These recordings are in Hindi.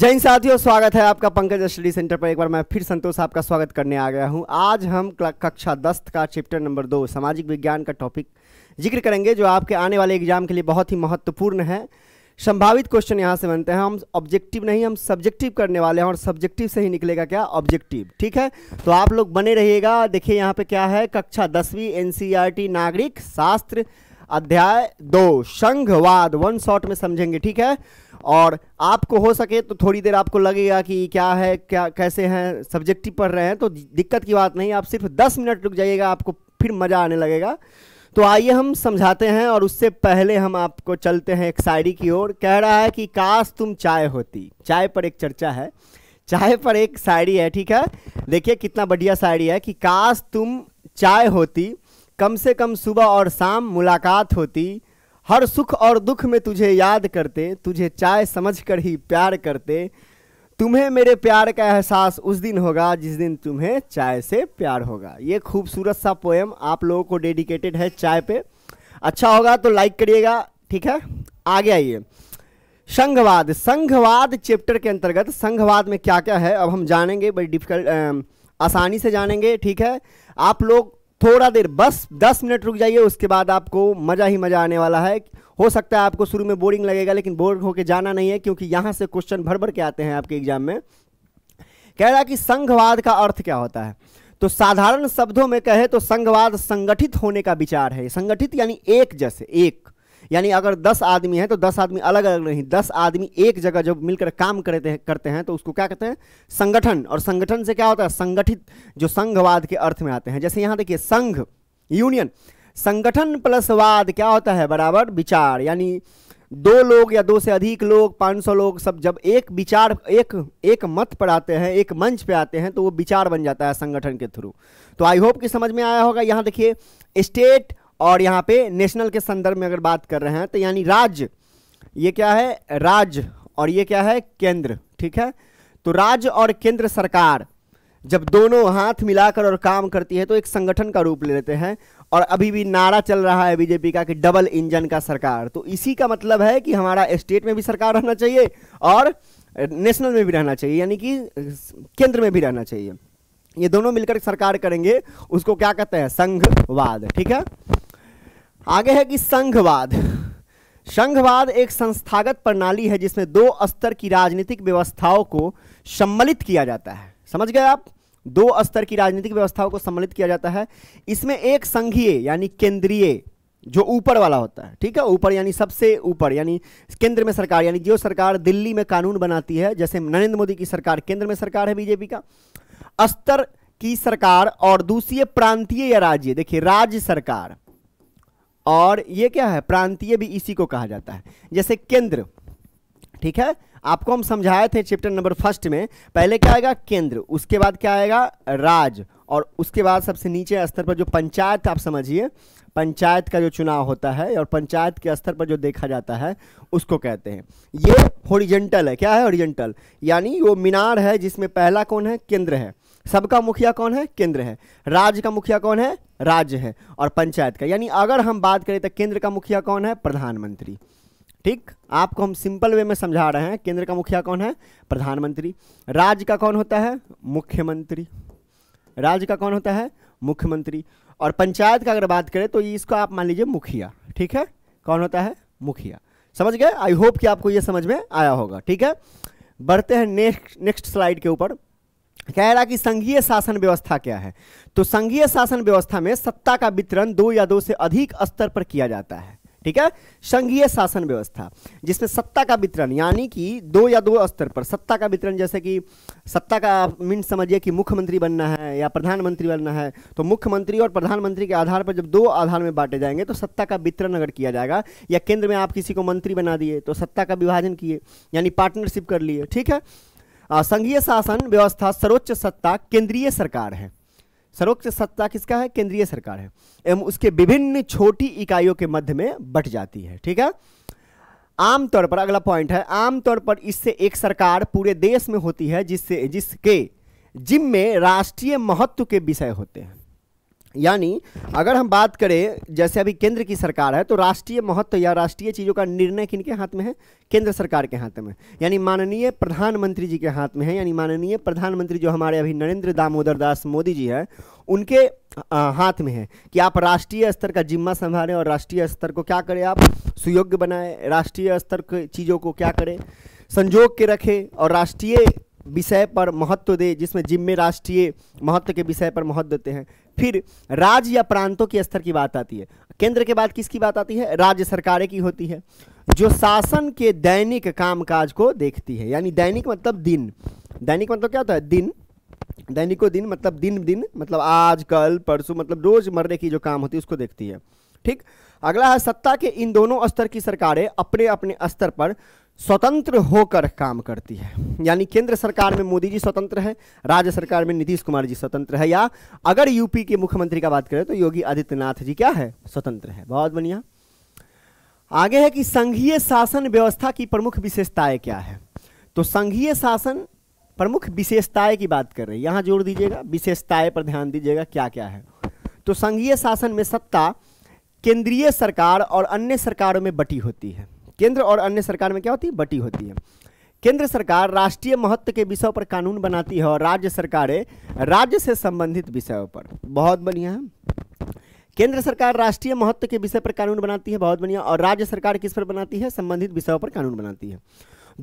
जय हिंद साथियों स्वागत है आपका पंकज स्टडी सेंटर पर एक बार मैं फिर संतोष आपका स्वागत करने आ गया हूं आज हम कक्षा दस का चैप्टर नंबर दो सामाजिक विज्ञान का टॉपिक जिक्र करेंगे जो आपके आने वाले एग्जाम के लिए बहुत ही महत्वपूर्ण है संभावित क्वेश्चन यहाँ से बनते हैं हम ऑब्जेक्टिव नहीं हम सब्जेक्टिव करने वाले हैं और सब्जेक्टिव से ही निकलेगा क्या ऑब्जेक्टिव ठीक है तो आप लोग बने रहिएगा देखिए यहाँ पे क्या है कक्षा दसवीं एन नागरिक शास्त्र अध्याय दो संघवाद वन शॉट में समझेंगे ठीक है और आपको हो सके तो थोड़ी देर आपको लगेगा कि क्या है क्या कैसे हैं सब्जेक्टिव पढ़ रहे हैं तो दिक्कत की बात नहीं आप सिर्फ दस मिनट रुक जाइएगा आपको फिर मज़ा आने लगेगा तो आइए हम समझाते हैं और उससे पहले हम आपको चलते हैं एक शायरी की ओर कह रहा है कि काश तुम चाय होती चाय पर एक चर्चा है चाय पर एक शायरी है ठीक है देखिए कितना बढ़िया शायरी है कि काश तुम चाय होती कम से कम सुबह और शाम मुलाकात होती हर सुख और दुख में तुझे याद करते तुझे चाय समझ कर ही प्यार करते तुम्हें मेरे प्यार का एहसास उस दिन होगा जिस दिन तुम्हें चाय से प्यार होगा ये खूबसूरत सा पोएम आप लोगों को डेडिकेटेड है चाय पे अच्छा होगा तो लाइक करिएगा ठीक है आगे आइए संघवाद संघवाद चैप्टर के अंतर्गत संघवाद में क्या क्या है अब हम जानेंगे बड़ी डिफिकल्ट आसानी से जानेंगे ठीक है आप लोग थोड़ा देर बस दस मिनट रुक जाइए उसके बाद आपको मज़ा ही मज़ा आने वाला है हो सकता है आपको शुरू में बोरिंग लगेगा लेकिन बोर होके जाना नहीं है क्योंकि यहाँ से क्वेश्चन भर भर के आते हैं आपके एग्जाम में कह रहा कि संघवाद का अर्थ क्या होता है तो साधारण शब्दों में कहे तो संघवाद संगठित होने का विचार है संगठित यानी एक जैसे एक यानी अगर दस आदमी है तो दस आदमी अलग अलग नहीं दस आदमी एक जगह जब मिलकर काम करते हैं करते हैं तो उसको क्या कहते हैं संगठन और संगठन से क्या होता है संगठित जो संघवाद के अर्थ में आते हैं जैसे यहाँ देखिए संघ यूनियन संगठन प्लस वाद क्या होता है बराबर विचार यानी दो लोग या दो से अधिक लोग पाँच सौ लोग सब जब एक विचार एक एक मत पर आते हैं एक मंच पे आते हैं तो वो विचार बन जाता है संगठन के थ्रू तो आई होप कि समझ में आया होगा यहाँ देखिए स्टेट और यहाँ पे नेशनल के संदर्भ में अगर बात कर रहे हैं तो यानी राज्य ये क्या है राज्य और ये क्या है केंद्र ठीक है तो राज्य और केंद्र सरकार जब दोनों हाथ मिलाकर और काम करती है तो एक संगठन का रूप ले लेते हैं और अभी भी नारा चल रहा है बीजेपी का कि डबल इंजन का सरकार तो इसी का मतलब है कि हमारा स्टेट में भी सरकार रहना चाहिए और नेशनल में भी रहना चाहिए यानी कि केंद्र में भी रहना चाहिए ये दोनों मिलकर सरकार करेंगे उसको क्या कहते हैं संघवाद ठीक है आगे है कि संघवाद संघवाद एक संस्थागत प्रणाली है जिसमें दो स्तर की राजनीतिक व्यवस्थाओं को सम्मिलित किया जाता है समझ गए आप दो स्तर की राजनीतिक व्यवस्थाओं को सम्मिलित किया जाता है इसमें एक संघीय यानी केंद्रीय जो ऊपर वाला होता है ठीक है ऊपर यानी सबसे ऊपर यानी केंद्र में सरकार यानी जो सरकार दिल्ली में कानून बनाती है जैसे नरेंद्र मोदी की सरकार केंद्र में सरकार है बीजेपी का स्तर की सरकार और दूसरी प्रांतीय या राज्य देखिए राज्य सरकार और ये क्या है प्रांतीय भी इसी को कहा जाता है जैसे केंद्र ठीक है आपको हम समझाए थे चैप्टर नंबर फर्स्ट में पहले क्या आएगा केंद्र उसके बाद क्या आएगा राज और उसके बाद सबसे नीचे स्तर पर जो पंचायत आप समझिए पंचायत का जो चुनाव होता है और पंचायत के स्तर पर जो देखा जाता है उसको कहते हैं ये होरिजेंटल है क्या है ओरिजेंटल यानी वो मीनार है जिसमें पहला कौन है केंद्र है सबका मुखिया कौन है केंद्र है राज्य का मुखिया कौन है राज्य है और पंचायत का यानी अगर हम बात करें तो केंद्र का मुखिया कौन है प्रधानमंत्री ठीक आपको हम सिंपल वे में समझा रहे हैं केंद्र का मुखिया कौन है प्रधानमंत्री राज्य का कौन होता है मुख्यमंत्री राज्य का कौन होता है मुख्यमंत्री और पंचायत का अगर बात करें तो इसको आप मान लीजिए मुखिया ठीक है कौन होता है मुखिया समझ गए आई होप कि आपको ये समझ में आया होगा ठीक है बढ़ते हैं नेक्स्ट नेक्स्ट स्लाइड के ऊपर कह रहा कि संघीय शासन व्यवस्था क्या है तो संघीय शासन व्यवस्था में सत्ता का वितरण दो या दो से अधिक स्तर पर किया जाता है ठीक है संघीय शासन व्यवस्था जिसमें सत्ता का वितरण यानी कि दो या दो स्तर पर सत्ता का वितरण जैसे कि सत्ता का मीन समझिए कि मुख्यमंत्री बनना है या प्रधानमंत्री बनना है तो मुख्यमंत्री और प्रधानमंत्री के आधार पर जब दो आधार में बांटे जाएंगे तो सत्ता का वितरण अगर किया जाएगा या केंद्र में आप किसी को मंत्री बना दिए तो सत्ता का विभाजन किए यानी पार्टनरशिप कर लिए ठीक है संघीय शासन व्यवस्था सर्वोच्च सत्ता केंद्रीय सरकार है सर्वोच्च सत्ता किसका है केंद्रीय सरकार है एवं उसके विभिन्न छोटी इकाइयों के मध्य में बट जाती है ठीक है आमतौर पर अगला पॉइंट है आमतौर पर इससे एक सरकार पूरे देश में होती है जिससे जिसके जिम में राष्ट्रीय महत्व के विषय होते हैं यानी अगर हम बात करें जैसे अभी केंद्र की सरकार है तो राष्ट्रीय महत्व या राष्ट्रीय चीज़ों का निर्णय किनके हाथ में है केंद्र सरकार के हाथ में यानी माननीय प्रधानमंत्री जी के हाथ में है यानी माननीय प्रधानमंत्री जो हमारे अभी नरेंद्र दामोदर दास मोदी जी हैं उनके हाथ में है कि आप राष्ट्रीय स्तर का जिम्मा संभालें और राष्ट्रीय स्तर को क्या करें आप सुयोग्य बनाएं राष्ट्रीय स्तर की चीज़ों को क्या करें संजोग के रखें और राष्ट्रीय विषय पर महत्व दे जिसमें जिम्मे राष्ट्रीय महत्व के विषय पर महत्व देते हैं फिर राज्य या प्रांतों के स्तर की बात आती है केंद्र के बाद किसकी बात आती है राज्य सरकारें की होती है जो शासन के दैनिक कामकाज को देखती है यानी दैनिक मतलब दिन दैनिक मतलब क्या होता है दिन दैनिको दिन मतलब दिन दिन मतलब आज कल परसों मतलब रोजमर्रे की जो काम होती है उसको देखती है ठीक अगला है सत्ता के इन दोनों स्तर की सरकारें अपने अपने स्तर पर स्वतंत्र होकर काम करती है यानी केंद्र सरकार में मोदी जी स्वतंत्र हैं राज्य सरकार में नीतीश कुमार जी स्वतंत्र है या अगर यूपी के मुख्यमंत्री का बात करें तो योगी आदित्यनाथ जी क्या है स्वतंत्र है बहुत बढ़िया आगे है कि संघीय शासन व्यवस्था की प्रमुख विशेषताएं क्या है तो संघीय शासन प्रमुख विशेषताएं की बात कर रहे हैं यहाँ जोड़ दीजिएगा विशेषताएं पर ध्यान दीजिएगा क्या क्या है तो संघीय शासन में सत्ता केंद्रीय सरकार और अन्य सरकारों में बटी होती है केंद्र और अन्य सरकार में क्या होती है बटी होती है केंद्र सरकार राष्ट्रीय महत्व के विषय पर कानून बनाती है और राज्य सरकारें राज्य से संबंधित विषयों पर बहुत बढ़िया है केंद्र सरकार राष्ट्रीय महत्व के विषय पर कानून बनाती है बहुत बढ़िया और राज्य सरकार किस पर बनाती है संबंधित विषयों पर कानून बनाती है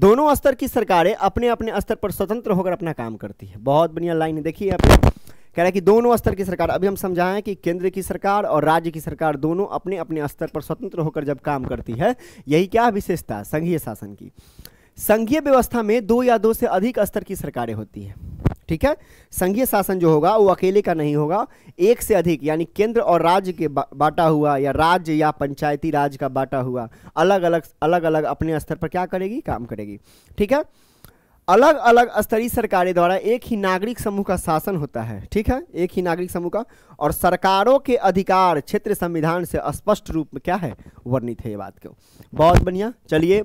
दोनों स्तर की सरकारें अपने अपने स्तर पर स्वतंत्र होकर अपना काम करती है बहुत बढ़िया लाइन देखिए आप कह रहा है कि दोनों स्तर की सरकार अभी हम समझाएं कि केंद्र की सरकार और राज्य की सरकार दोनों अपने अपने स्तर पर स्वतंत्र होकर जब काम करती है यही क्या विशेषता संघीय शासन की संघीय व्यवस्था में दो या दो से अधिक स्तर की सरकारें होती है ठीक है संघीय शासन जो होगा वो अकेले का नहीं होगा एक से अधिक यानी केंद्र और राज्य के बांटा हुआ या राज्य या पंचायती राज का बाटा हुआ अलग अलग अलग अलग अपने स्तर पर क्या करेगी काम करेगी ठीक है अलग अलग स्तरीय सरकारें द्वारा एक ही नागरिक समूह का शासन होता है ठीक है एक ही नागरिक समूह का और सरकारों के अधिकार क्षेत्र संविधान से स्पष्ट रूप में क्या है वर्णित है ये बात क्यों बहुत बढ़िया चलिए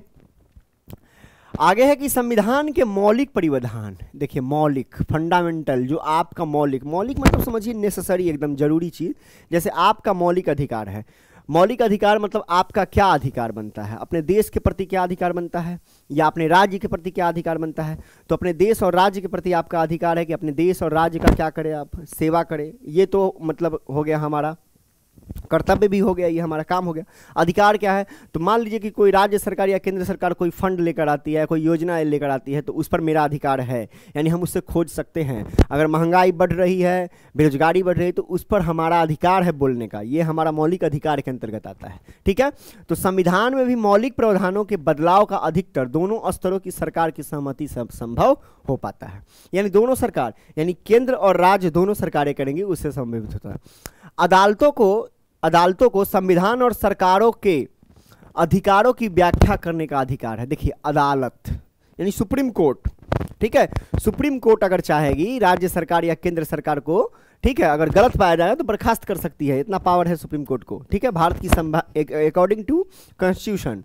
आगे है कि संविधान के मौलिक परिवधान देखिए मौलिक फंडामेंटल जो आपका मौलिक मौलिक मतलब समझिए नेसेसरी एकदम जरूरी चीज़ जैसे आपका मौलिक अधिकार है मौलिक अधिकार मतलब आपका क्या अधिकार बनता है अपने देश के प्रति क्या अधिकार बनता है या अपने राज्य के प्रति क्या अधिकार बनता है तो अपने देश और राज्य के प्रति आपका अधिकार है कि अपने देश और राज्य का क्या करें आप सेवा करें ये तो मतलब हो गया हमारा कर्तव्य भी हो गया ये हमारा काम हो गया अधिकार क्या है तो मान लीजिए कि कोई राज्य सरकार या केंद्र सरकार कोई फंड लेकर आती है कोई योजना लेकर आती है तो उस पर मेरा अधिकार है यानी हम उससे खोज सकते हैं अगर महंगाई बढ़ रही है बेरोजगारी बढ़ रही है तो उस पर हमारा अधिकार है बोलने का ये हमारा मौलिक अधिकार के अंतर्गत आता है ठीक है तो संविधान में भी मौलिक प्रावधानों के बदलाव का अधिकतर दोनों स्तरों की सरकार की सहमति संभव हो पाता है यानी दोनों सरकार यानी केंद्र और राज्य दोनों सरकारें करेंगी उससे संबंधित होता है अदालतों को अदालतों को संविधान और सरकारों के अधिकारों की व्याख्या करने का अधिकार है देखिए अदालत यानी सुप्रीम कोर्ट ठीक है सुप्रीम कोर्ट अगर चाहेगी राज्य सरकार या केंद्र सरकार को ठीक है अगर गलत पाया जाए तो बर्खास्त कर सकती है इतना पावर है सुप्रीम कोर्ट को ठीक है भारत की अकॉर्डिंग टू कॉन्स्टिट्यूशन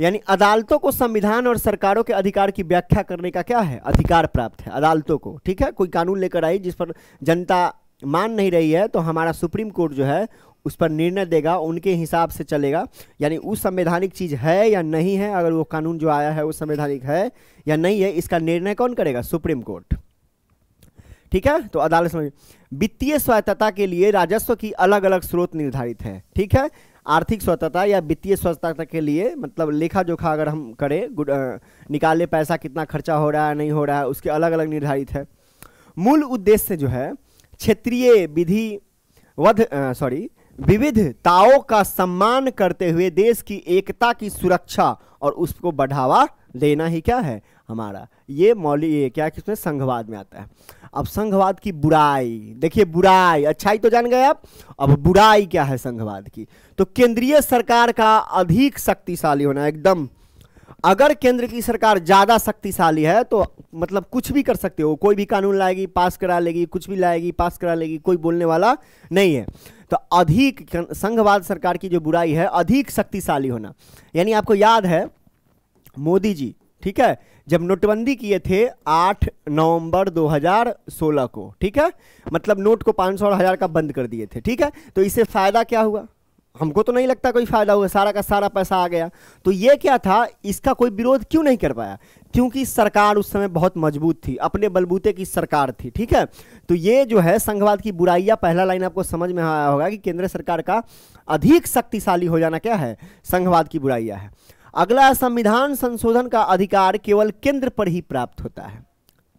यानी अदालतों को संविधान और सरकारों के अधिकार की व्याख्या करने का क्या है अधिकार प्राप्त है अदालतों को ठीक है कोई कानून लेकर आई जिस पर जनता मान नहीं रही है तो हमारा सुप्रीम कोर्ट जो है उस पर निर्णय देगा उनके हिसाब से चलेगा यानी उस संवैधानिक चीज़ है या नहीं है अगर वो कानून जो आया है वो संवैधानिक है या नहीं है इसका निर्णय कौन करेगा सुप्रीम कोर्ट ठीक है तो अदालत समझ वित्तीय स्वायत्तता के लिए राजस्व की अलग अलग स्रोत निर्धारित है ठीक है आर्थिक स्वतंत्रता या वित्तीय स्वतंत्रता के लिए मतलब लेखा जोखा अगर हम करें निकाले पैसा कितना खर्चा हो रहा है नहीं हो रहा है उसके अलग अलग निर्धारित है मूल उद्देश्य जो है क्षेत्रीय विधि वध सॉरी विविधताओं का सम्मान करते हुए देश की एकता की सुरक्षा और उसको बढ़ावा देना ही क्या है हमारा ये मौलिक ये क्या उसमें संघवाद में आता है अब संघवाद की बुराई देखिए बुराई अच्छाई तो जान गए आप अब बुराई क्या है संघवाद की तो केंद्रीय सरकार का अधिक शक्तिशाली होना एकदम अगर केंद्र की सरकार ज़्यादा शक्तिशाली है तो मतलब कुछ भी कर सकते हो कोई भी कानून लाएगी पास करा लेगी कुछ भी लाएगी पास करा लेगी कोई बोलने वाला नहीं है तो अधिक संघवाद सरकार की जो बुराई है अधिक शक्तिशाली होना यानी आपको याद है मोदी जी ठीक है जब नोटबंदी किए थे 8 नवंबर 2016 को ठीक है मतलब नोट को पाँच सौ हज़ार का बंद कर दिए थे ठीक है तो इससे फ़ायदा क्या हुआ हमको तो नहीं लगता कोई फायदा हुआ सारा का सारा पैसा आ गया तो ये क्या था इसका कोई विरोध क्यों नहीं कर पाया क्योंकि सरकार उस समय बहुत मजबूत थी अपने बलबूते की सरकार थी ठीक है तो ये जो है संघवाद की बुराइयां पहला लाइन आपको समझ में आया होगा कि केंद्र सरकार का अधिक शक्तिशाली हो जाना क्या है संघवाद की बुराइयां है अगला संविधान संशोधन का अधिकार केवल केंद्र पर ही प्राप्त होता है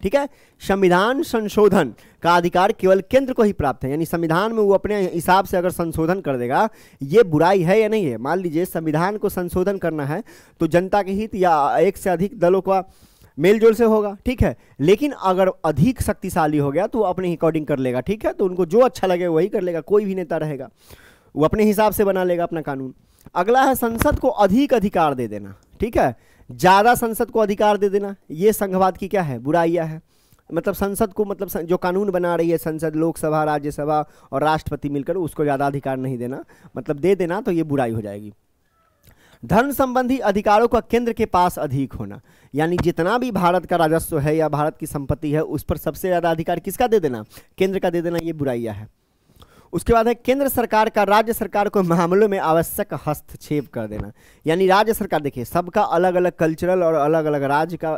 ठीक है संविधान संशोधन का अधिकार केवल केंद्र को ही प्राप्त है यानी संविधान में वो अपने हिसाब से अगर संशोधन कर देगा ये बुराई है या नहीं है मान लीजिए संविधान को संशोधन करना है तो जनता के हित या एक से अधिक दलों का मेलजोल से होगा ठीक है लेकिन अगर अधिक शक्तिशाली हो गया तो वो अपने अकॉर्डिंग कर लेगा ठीक है तो उनको जो अच्छा लगे वही कर लेगा कोई भी नेता रहेगा वो अपने हिसाब से बना लेगा अपना कानून अगला है संसद को अधिक अधिकार दे देना ठीक है ज़्यादा संसद को अधिकार दे देना ये संघवाद की क्या है बुराइया है मतलब संसद को मतलब जो कानून बना रही है संसद लोकसभा राज्यसभा और राष्ट्रपति मिलकर उसको ज़्यादा अधिकार नहीं देना मतलब दे देना तो ये बुराई हो जाएगी धर्म संबंधी अधिकारों का केंद्र के पास अधिक होना यानी जितना भी भारत का राजस्व है या भारत की संपत्ति है उस पर सबसे ज़्यादा अधिकार किसका दे देना केंद्र का दे देना ये बुराइया है उसके बाद है केंद्र सरकार का राज्य सरकार को मामलों में आवश्यक हस्तक्षेप कर देना यानी राज्य सरकार देखिए सबका अलग अलग कल्चरल और अलग अलग राज्य का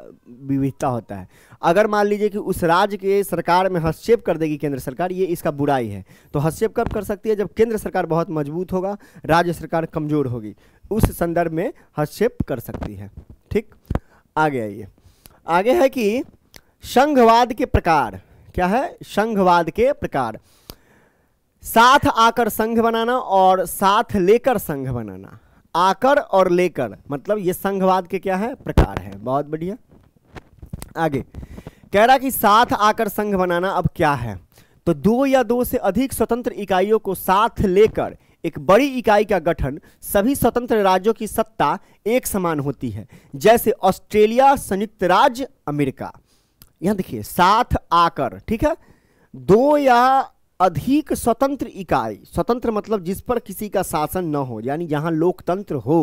विविधता होता है अगर मान लीजिए कि उस राज्य के सरकार में हस्तक्षेप कर देगी केंद्र सरकार ये इसका बुराई है तो हस्तक्षेप कब कर सकती है जब केंद्र सरकार बहुत मजबूत होगा राज्य सरकार कमज़ोर होगी उस संदर्भ में हस्तक्षेप कर सकती है ठीक आगे आइए आगे है कि संघवाद के प्रकार क्या है संघवाद के प्रकार साथ आकर संघ बनाना और साथ लेकर संघ बनाना आकर और लेकर मतलब ये संघवाद के क्या है प्रकार है बहुत बढ़िया आगे कह रहा कि साथ आकर संघ बनाना अब क्या है तो दो या दो से अधिक स्वतंत्र इकाइयों को साथ लेकर एक बड़ी इकाई का गठन सभी स्वतंत्र राज्यों की सत्ता एक समान होती है जैसे ऑस्ट्रेलिया संयुक्त राज्य अमेरिका यहां देखिए साथ आकर ठीक है दो या अधिक स्वतंत्र इकाई स्वतंत्र मतलब जिस पर किसी का शासन न हो यानी जहाँ लोकतंत्र हो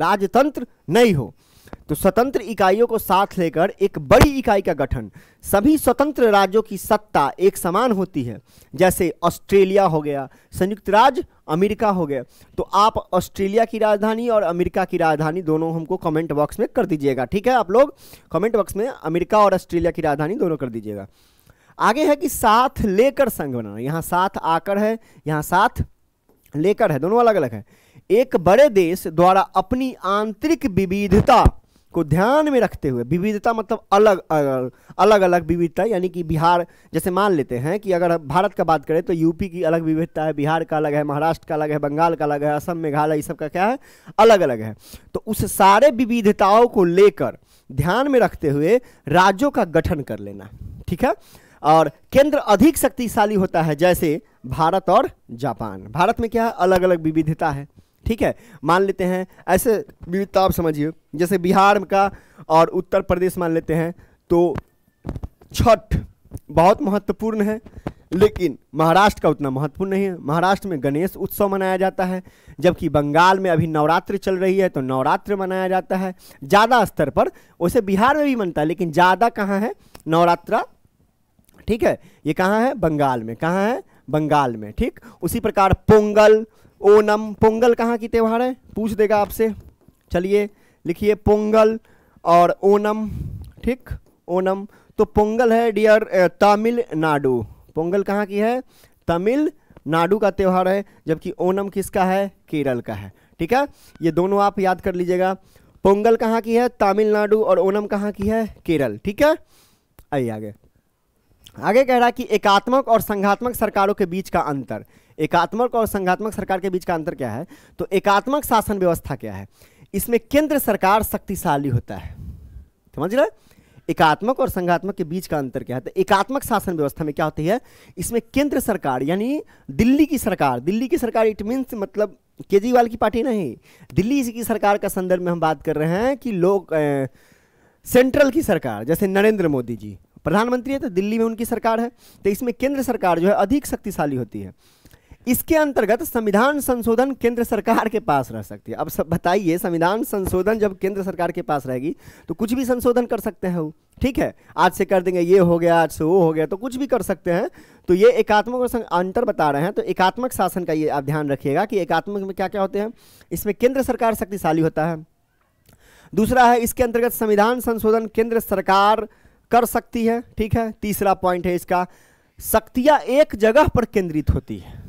राजतंत्र नहीं हो तो स्वतंत्र इकाइयों को साथ लेकर एक बड़ी इकाई का गठन सभी स्वतंत्र राज्यों की सत्ता एक समान होती है जैसे ऑस्ट्रेलिया हो गया संयुक्त राज्य अमेरिका हो गया तो आप ऑस्ट्रेलिया की राजधानी और अमेरिका की राजधानी दोनों हमको कमेंट बॉक्स में कर दीजिएगा ठीक है आप लोग कमेंट बॉक्स में अमेरिका और ऑस्ट्रेलिया की राजधानी दोनों कर दीजिएगा आगे है कि साथ लेकर संघ बनाना यहाँ साथ आकर है यहाँ साथ लेकर है दोनों अलग अलग है एक बड़े देश द्वारा अपनी आंतरिक विविधता को ध्यान में रखते हुए विविधता मतलब अलग अलग अलग अलग विविधता यानी कि बिहार जैसे मान लेते हैं कि अगर भारत का बात करें तो यूपी की अलग विविधता है बिहार का अलग है महाराष्ट्र का अलग है बंगाल का अलग है असम मेघालय ये सब का क्या है अलग अलग है तो उस सारे विविधताओं को लेकर ध्यान में रखते हुए राज्यों का गठन कर लेना ठीक है और केंद्र अधिक शक्तिशाली होता है जैसे भारत और जापान भारत में क्या है अलग अलग विविधता है ठीक है मान लेते हैं ऐसे विविधता आप समझिए जैसे बिहार का और उत्तर प्रदेश मान लेते हैं तो छठ बहुत महत्वपूर्ण है लेकिन महाराष्ट्र का उतना महत्वपूर्ण नहीं है महाराष्ट्र में गणेश उत्सव मनाया जाता है जबकि बंगाल में अभी नवरात्र चल रही है तो नवरात्र मनाया जाता है ज़्यादा स्तर पर वैसे बिहार में भी मनता है लेकिन ज़्यादा कहाँ है नवरात्रा ठीक है ये कहाँ है बंगाल में कहाँ है बंगाल में ठीक उसी प्रकार पोंगल ओनम पोंगल कहाँ की त्यौहार है पूछ देगा आपसे चलिए लिखिए पोंगल और ओनम ठीक ओनम तो पोंगल है डियर तमिलनाडु पोंगल कहाँ की है तमिलनाडु का त्यौहार है जबकि ओनम किसका है केरल का है ठीक है ये दोनों आप याद कर लीजिएगा पोंगल कहाँ की है तमिलनाडु और ओनम कहाँ की है केरल ठीक है आइए आगे आगे कह रहा है कि एकात्मक और संघात्मक सरकारों के बीच का अंतर एकात्मक और संघात्मक सरकार के बीच का अंतर क्या है तो एकात्मक शासन व्यवस्था क्या है इसमें केंद्र सरकार शक्तिशाली होता है समझ रहे एकात्मक और संघात्मक के बीच का अंतर क्या है तो एकात्मक शासन व्यवस्था में क्या होती है इसमें केंद्र सरकार यानी दिल्ली की सरकार दिल्ली की सरकार इट मीन्स मतलब केजरीवाल की पार्टी नहीं दिल्ली की सरकार का संदर्भ में हम बात कर रहे हैं कि लोग सेंट्रल की सरकार जैसे नरेंद्र मोदी जी प्रधानमंत्री है तो दिल्ली में उनकी सरकार है तो इसमें केंद्र सरकार जो है अधिक शक्तिशाली होती है इसके अंतर्गत संविधान संशोधन केंद्र सरकार के पास रह सकती है अब सब बताइए संविधान संशोधन जब केंद्र सरकार के पास रहेगी तो कुछ भी संशोधन कर सकते हैं वो ठीक है आज से कर देंगे ये हो गया आज से वो हो गया तो कुछ भी कर सकते हैं तो ये एकात्मक और अंतर बता रहे हैं तो एकात्मक शासन का ये आप ध्यान रखिएगा कि एकात्मक में क्या क्या होते हैं इसमें केंद्र सरकार शक्तिशाली होता है दूसरा है इसके अंतर्गत संविधान संशोधन केंद्र सरकार कर सकती है ठीक है तीसरा पॉइंट है इसका शक्तियाँ एक जगह पर केंद्रित होती है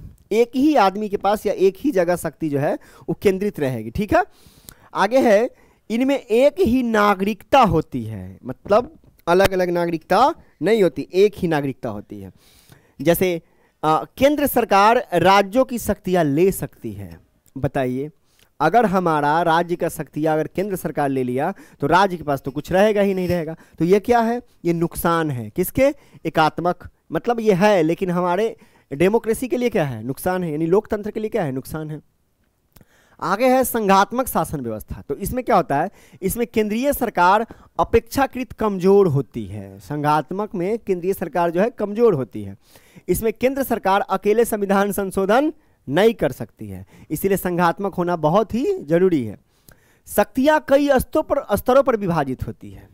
एक ही आदमी के पास या एक ही जगह शक्ति जो है वो केंद्रित रहेगी ठीक है आगे है इनमें एक ही नागरिकता होती है मतलब अलग अलग नागरिकता नहीं होती एक ही नागरिकता होती है जैसे आ, केंद्र सरकार राज्यों की शक्तियाँ ले सकती है बताइए अगर हमारा राज्य का शक्तियाँ अगर केंद्र सरकार ले लिया तो राज्य के पास तो कुछ रहेगा ही नहीं रहेगा तो ये क्या है ये नुकसान है किसके एकात्मक मतलब ये है लेकिन हमारे डेमोक्रेसी के लिए क्या है नुकसान है यानी लोकतंत्र के लिए क्या है नुकसान है आगे है संघात्मक शासन व्यवस्था तो इसमें क्या होता है इसमें केंद्रीय सरकार अपेक्षाकृत कमजोर होती है संघात्मक में केंद्रीय सरकार जो है कमजोर होती है इसमें केंद्र सरकार अकेले संविधान संशोधन नहीं कर सकती है इसीलिए संघात्मक होना बहुत ही जरूरी है शक्तियाँ कई स्तरों पर स्तरों पर विभाजित होती है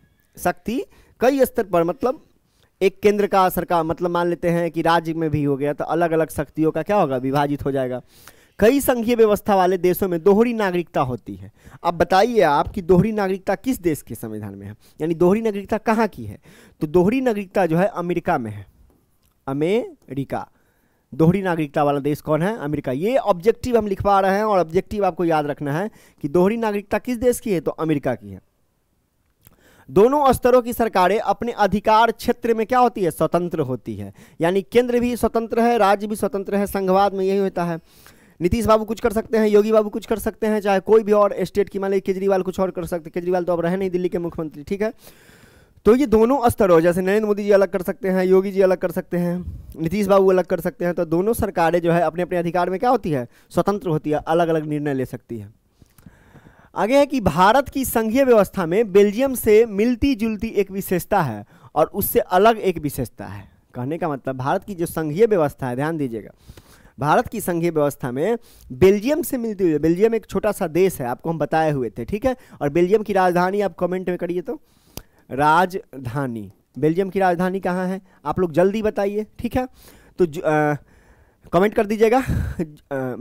शक्ति कई स्तर पर मतलब एक केंद्र का सरकार मतलब मान लेते हैं कि राज्य में भी हो गया तो अलग अलग शक्तियों का क्या होगा विभाजित हो जाएगा कई संघीय व्यवस्था वाले देशों में दोहरी नागरिकता होती है अब बताइए आप कि दोहरी नागरिकता किस देश के संविधान में है यानी दोहरी नागरिकता कहाँ की है तो दोहरी नागरिकता जो है अमेरिका में है अमेरिका दोहरी नागरिकता वाला देश कौन है अमेरिका ये ऑब्जेक्टिव हम लिख पा रहे हैं और ऑब्जेक्टिव आपको याद रखना है कि दोहरी नागरिकता किस देश की है तो अमेरिका की है दोनों स्तरों की सरकारें अपने अधिकार क्षेत्र में क्या होती है स्वतंत्र होती है यानी केंद्र भी स्वतंत्र है राज्य भी स्वतंत्र है संघवाद में यही होता है नीतीश बाबू कुछ कर सकते हैं योगी बाबू कुछ कर सकते हैं चाहे कोई भी और स्टेट की मान लीजिए केजरीवाल कुछ और कर सकते केजरीवाल तो अब रहे नहीं दिल्ली के मुख्यमंत्री ठीक है तो ये दोनों स्तर हो जैसे नरेंद्र मोदी जी अलग कर सकते हैं योगी जी अलग कर सकते हैं नीतीश बाबू अलग कर सकते हैं तो दोनों सरकारें जो है अपने अपने अधिकार में क्या होती है स्वतंत्र होती है अलग अलग निर्णय ले सकती है आगे है कि भारत की संघीय व्यवस्था में बेल्जियम से मिलती जुलती एक विशेषता है और उससे अलग एक विशेषता है कहने का मतलब भारत की जो संघीय व्यवस्था है ध्यान दीजिएगा भारत की संघीय व्यवस्था में बेल्जियम से मिलती हुई बेल्जियम एक छोटा सा देश है आपको हम बताए हुए थे ठीक है और बेल्जियम की राजधानी आप कमेंट में करिए तो राजधानी बेल्जियम की राजधानी कहाँ है आप लोग जल्दी बताइए ठीक है तो कमेंट कर दीजिएगा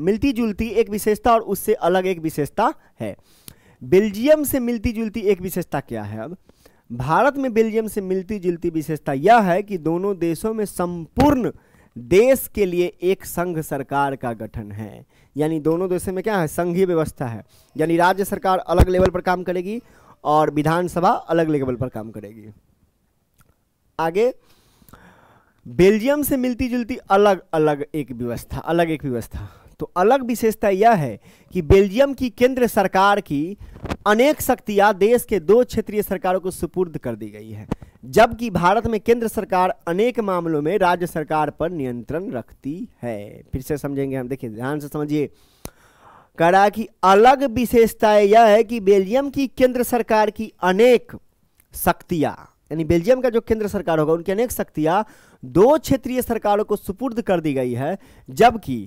मिलती जुलती एक विशेषता और उससे अलग एक विशेषता है बेल्जियम से मिलती जुलती एक विशेषता क्या है अब भारत में बेल्जियम से मिलती जुलती विशेषता यह है कि दोनों देशों में संपूर्ण देश के लिए एक संघ सरकार का गठन है यानी दोनों देशों में क्या है संघीय व्यवस्था है यानी राज्य सरकार अलग लेवल पर काम करेगी और विधानसभा अलग लेवल पर काम करेगी आगे बेल्जियम से मिलती जुलती अलग अलग एक व्यवस्था अलग एक व्यवस्था तो अलग विशेषता यह है कि बेल्जियम की केंद्र सरकार की अनेक शक्तियां देश के दो क्षेत्रीय सरकारों को सुपुर्द कर दी गई है जबकि भारत में केंद्र सरकार अनेक मामलों में राज्य सरकार पर नियंत्रण रखती है फिर से समझेंगे हम देखिए ध्यान से समझिए करा कि अलग विशेषता यह है कि बेल्जियम की केंद्र सरकार की अनेक शक्तियां यानी बेल्जियम का जो केंद्र सरकार होगा उनकी अनेक शक्तियां दो क्षेत्रीय सरकारों को सुपुर्द कर दी गई है जबकि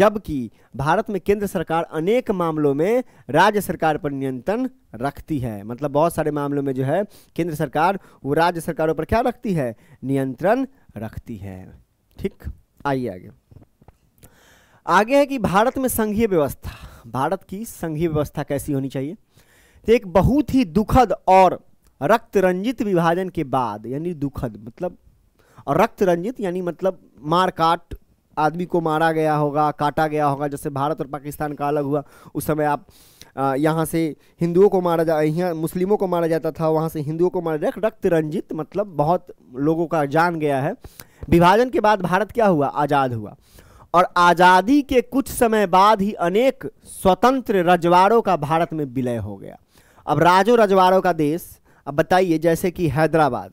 जबकि भारत में केंद्र सरकार अनेक मामलों में राज्य सरकार पर नियंत्रण रखती है मतलब बहुत सारे मामलों में जो है केंद्र सरकार वो राज्य सरकारों पर क्या रखती है नियंत्रण रखती है ठीक आइए आगे आगे है कि भारत में संघीय व्यवस्था भारत की संघीय व्यवस्था कैसी होनी चाहिए तो एक बहुत ही दुखद और रक्त रंजित विभाजन के बाद यानी दुखद मतलब और रक्त रंजित यानी मतलब मार काट आदमी को मारा गया होगा काटा गया होगा जैसे भारत और पाकिस्तान का अलग हुआ उस समय आप यहाँ से हिंदुओं को मारा जा यहाँ मुस्लिमों को मारा जाता था वहाँ से हिंदुओं को मारा जाता रक्त रंजित मतलब बहुत लोगों का जान गया है विभाजन के बाद भारत क्या हुआ आज़ाद हुआ और आज़ादी के कुछ समय बाद ही अनेक स्वतंत्र रजवाड़ों का भारत में विलय हो गया अब राजो रजवाड़ों का देश अब बताइए जैसे कि हैदराबाद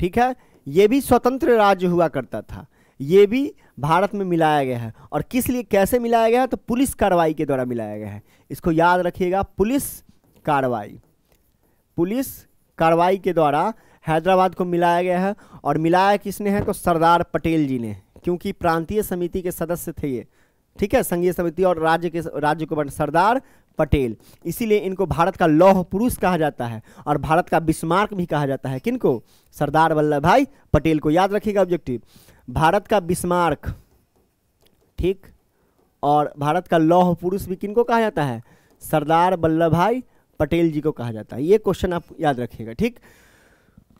ठीक है ये भी स्वतंत्र राज्य हुआ करता था ये भी भारत में मिलाया गया है और किस लिए कैसे मिलाया गया है तो पुलिस कार्रवाई के द्वारा मिलाया गया है इसको याद रखिएगा पुलिस कार्रवाई पुलिस कार्रवाई के द्वारा हैदराबाद को मिलाया गया है और मिलाया किसने है तो सरदार पटेल जी ने क्योंकि प्रांतीय समिति के सदस्य थे ये ठीक है संघीय समिति और राज्य के राज्य को बंट सरदार पटेल इसीलिए इनको भारत का लौह पुरुष कहा जाता है और भारत का बिस्मार्क भी कहा जाता है किनको सरदार वल्लभ भाई पटेल को याद रखिएगा ऑब्जेक्टिव भारत का बिस्मार्क ठीक और भारत का लौह पुरुष भी किनको कहा जाता है सरदार वल्लभ भाई पटेल जी को कहा जाता है ये क्वेश्चन आप याद रखिएगा ठीक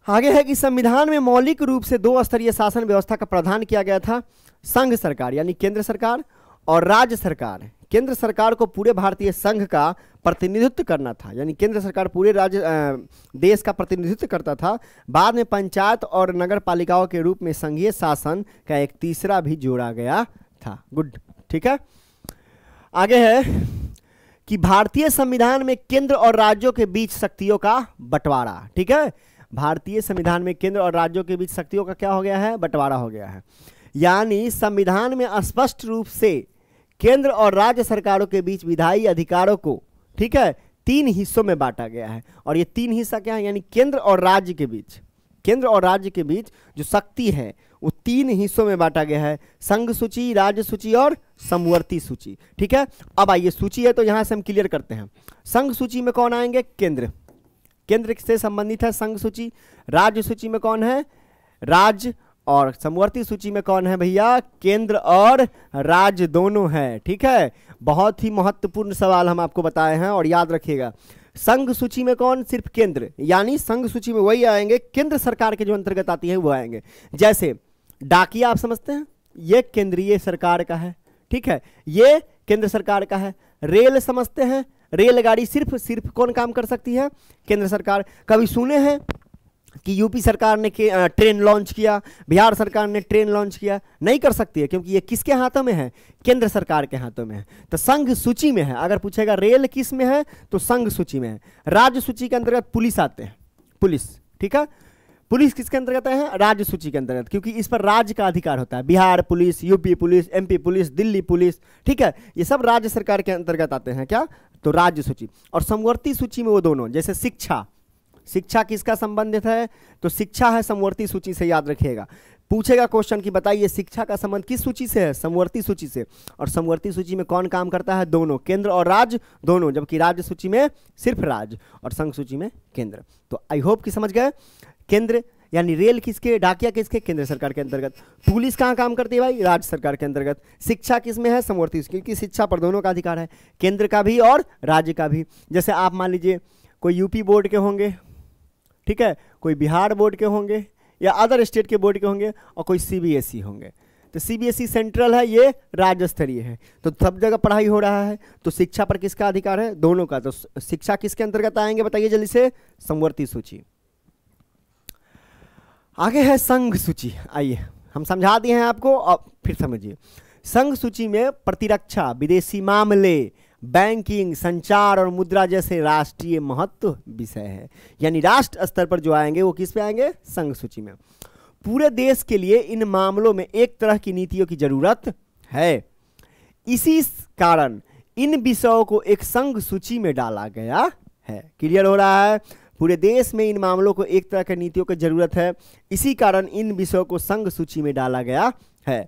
आगे है कि संविधान में मौलिक रूप से दो स्तरीय शासन व्यवस्था का प्रावधान किया गया था संघ सरकार यानी केंद्र सरकार और राज्य सरकार केंद्र सरकार को पूरे भारतीय संघ का प्रतिनिधित्व करना था यानी केंद्र सरकार पूरे राज्य देश का प्रतिनिधित्व करता था बाद में पंचायत और नगर पालिकाओं के रूप में संघीय शासन का एक तीसरा भी जोड़ा गया था गुड ठीक है आगे है कि भारतीय संविधान में केंद्र और राज्यों के बीच शक्तियों का बंटवारा ठीक है भारतीय संविधान में केंद्र और राज्यों के बीच शक्तियों का क्या हो गया है बंटवारा हो गया है यानी संविधान में स्पष्ट रूप से केंद्र और राज्य सरकारों के बीच विधायी अधिकारों को ठीक है तीन हिस्सों में बांटा गया है और ये तीन हिस्सा क्या है यानी केंद्र और राज्य के बीच केंद्र और राज्य के बीच जो शक्ति है वो तीन हिस्सों में बांटा गया है संघ सूची राज्य सूची और समवर्ती सूची ठीक है अब आइए सूची है तो यहां से हम क्लियर करते हैं संघ सूची में कौन आएंगे केंद्र केंद्र से संबंधित है संघ सूची राज्य सूची में कौन है राज्य और समवर्ती सूची में कौन है भैया केंद्र और राज्य दोनों है ठीक है बहुत ही महत्वपूर्ण सवाल हम आपको बताए हैं और याद रखिएगा संघ सूची में कौन सिर्फ केंद्र यानी संघ सूची में वही आएंगे केंद्र सरकार के जो अंतर्गत आती है वो आएंगे जैसे डाकिया आप समझते हैं ये केंद्रीय सरकार का है ठीक है ये केंद्र सरकार का है रेल समझते हैं रेलगाड़ी सिर्फ सिर्फ कौन काम कर सकती है केंद्र सरकार कभी सुने हैं कि यूपी सरकार ने ट्रेन लॉन्च किया बिहार सरकार ने ट्रेन लॉन्च किया नहीं कर सकती है क्योंकि ये किसके हाथों में है केंद्र सरकार के हाथों में है तो संघ सूची में है अगर पूछेगा रेल किस में है तो संघ सूची में है राज्य सूची के अंतर्गत पुलिस आते हैं पुलिस ठीक है पुलिस किसके अंतर्गत है राज्य सूची के अंतर्गत क्योंकि इस पर राज्य का अधिकार होता है Bihar police UP police MP police Delhi police ठीक है ये सब राज्य सरकार के अंतर्गत आते हैं क्या तो राज्य सूची और समवर्ती सूची में वो दोनों जैसे शिक्षा शिक्षा किसका संबंधित है तो शिक्षा है समवर्ती सूची से याद रखिएगा पूछेगा क्वेश्चन कि बताइए शिक्षा का संबंध किस सूची से है समवर्ती सूची से और समवर्ती सूची में कौन काम करता है दोनों केंद्र और राज्य दोनों जबकि राज्य सूची में सिर्फ राज्य और संघ सूची में केंद्र तो आई होप कि समझ गए केंद्र यानी रेल किसके डाकिया किसके केंद्र सरकार के अंतर्गत पुलिस कहाँ काम करती है भाई राज्य सरकार के अंतर्गत शिक्षा किस में है समवर्ती क्योंकि शिक्षा पर दोनों का अधिकार है केंद्र का भी और राज्य का भी जैसे आप मान लीजिए कोई यूपी बोर्ड के होंगे ठीक है कोई बिहार बोर्ड के होंगे या अदर स्टेट के बोर्ड के होंगे और कोई सी e होंगे तो सी e सेंट्रल है ये राज्य स्तरीय है तो सब जगह पढ़ाई हो रहा है तो शिक्षा पर किसका अधिकार है दोनों का तो शिक्षा किसके अंतर्गत आएंगे बताइए जल्दी से समवर्ती सूची आगे है संघ सूची आइए हम समझा दिए हैं आपको और फिर समझिए संघ सूची में प्रतिरक्षा विदेशी मामले बैंकिंग संचार और मुद्रा जैसे राष्ट्रीय महत्व विषय है यानी राष्ट्र स्तर पर जो आएंगे वो किस पे आएंगे संघ सूची में पूरे देश के लिए इन मामलों में एक तरह की नीतियों की जरूरत है इसी कारण इन विषयों को एक संघ सूची में डाला गया है क्लियर हो रहा है पूरे देश में इन मामलों को एक तरह की नीतियों की जरूरत है इसी कारण इन विषयों को संघ सूची में डाला गया है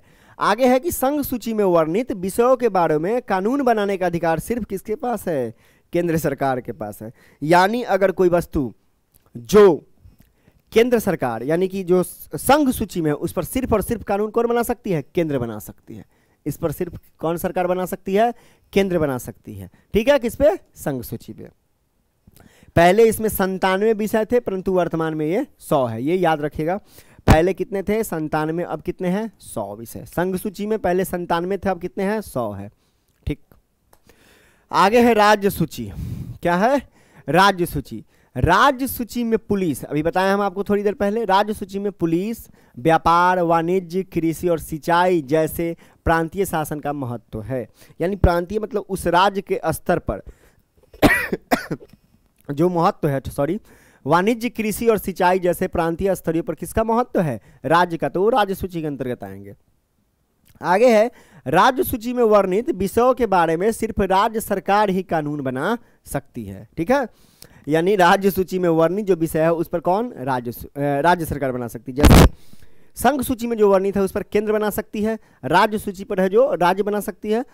आगे है कि संघ सूची में वर्णित विषयों के बारे में कानून बनाने का अधिकार सिर्फ किसके पास है केंद्र सरकार के पास है यानी अगर कोई वस्तु जो केंद्र सरकार यानी कि जो संघ सूची में उस पर सिर्फ और सिर्फ कानून कौन बना सकती है केंद्र बना सकती है इस पर सिर्फ कौन सरकार बना सकती है केंद्र बना सकती है ठीक है किस पे संघ सूची पे पहले इसमें संतानवे विषय थे परंतु वर्तमान में ये सौ है ये याद रखिएगा पहले कितने थे संतानवे अब कितने हैं सौ विषय संघ सूची में पहले संतानवे थे अब कितने हैं सौ है ठीक आगे है राज्य सूची क्या है राज्य सूची राज्य सूची में पुलिस अभी बताया हम आपको थोड़ी देर पहले राज्य सूची में पुलिस व्यापार वाणिज्य कृषि और सिंचाई जैसे प्रांतीय शासन का महत्व है यानी प्रांतीय मतलब उस राज्य के स्तर पर जो महत्व है सॉरी वाणिज्य कृषि और सिंचाई जैसे प्रांतीय स्तरीय पर किसका महत्व है राज्य का तो वो राज्य सूची के अंतर्गत आएंगे आगे है राज्य सूची में वर्णित विषयों के बारे में सिर्फ राज्य सरकार ही कानून बना सकती है ठीक है यानी राज्य सूची में वर्णित जो विषय है उस पर कौन राज्य राज्य सरकार बना सकती है जैसे संघ सूची में जो वर्णित है उस पर केंद्र बना सकती है राज्य सूची पर है जो राज्य बना सकती है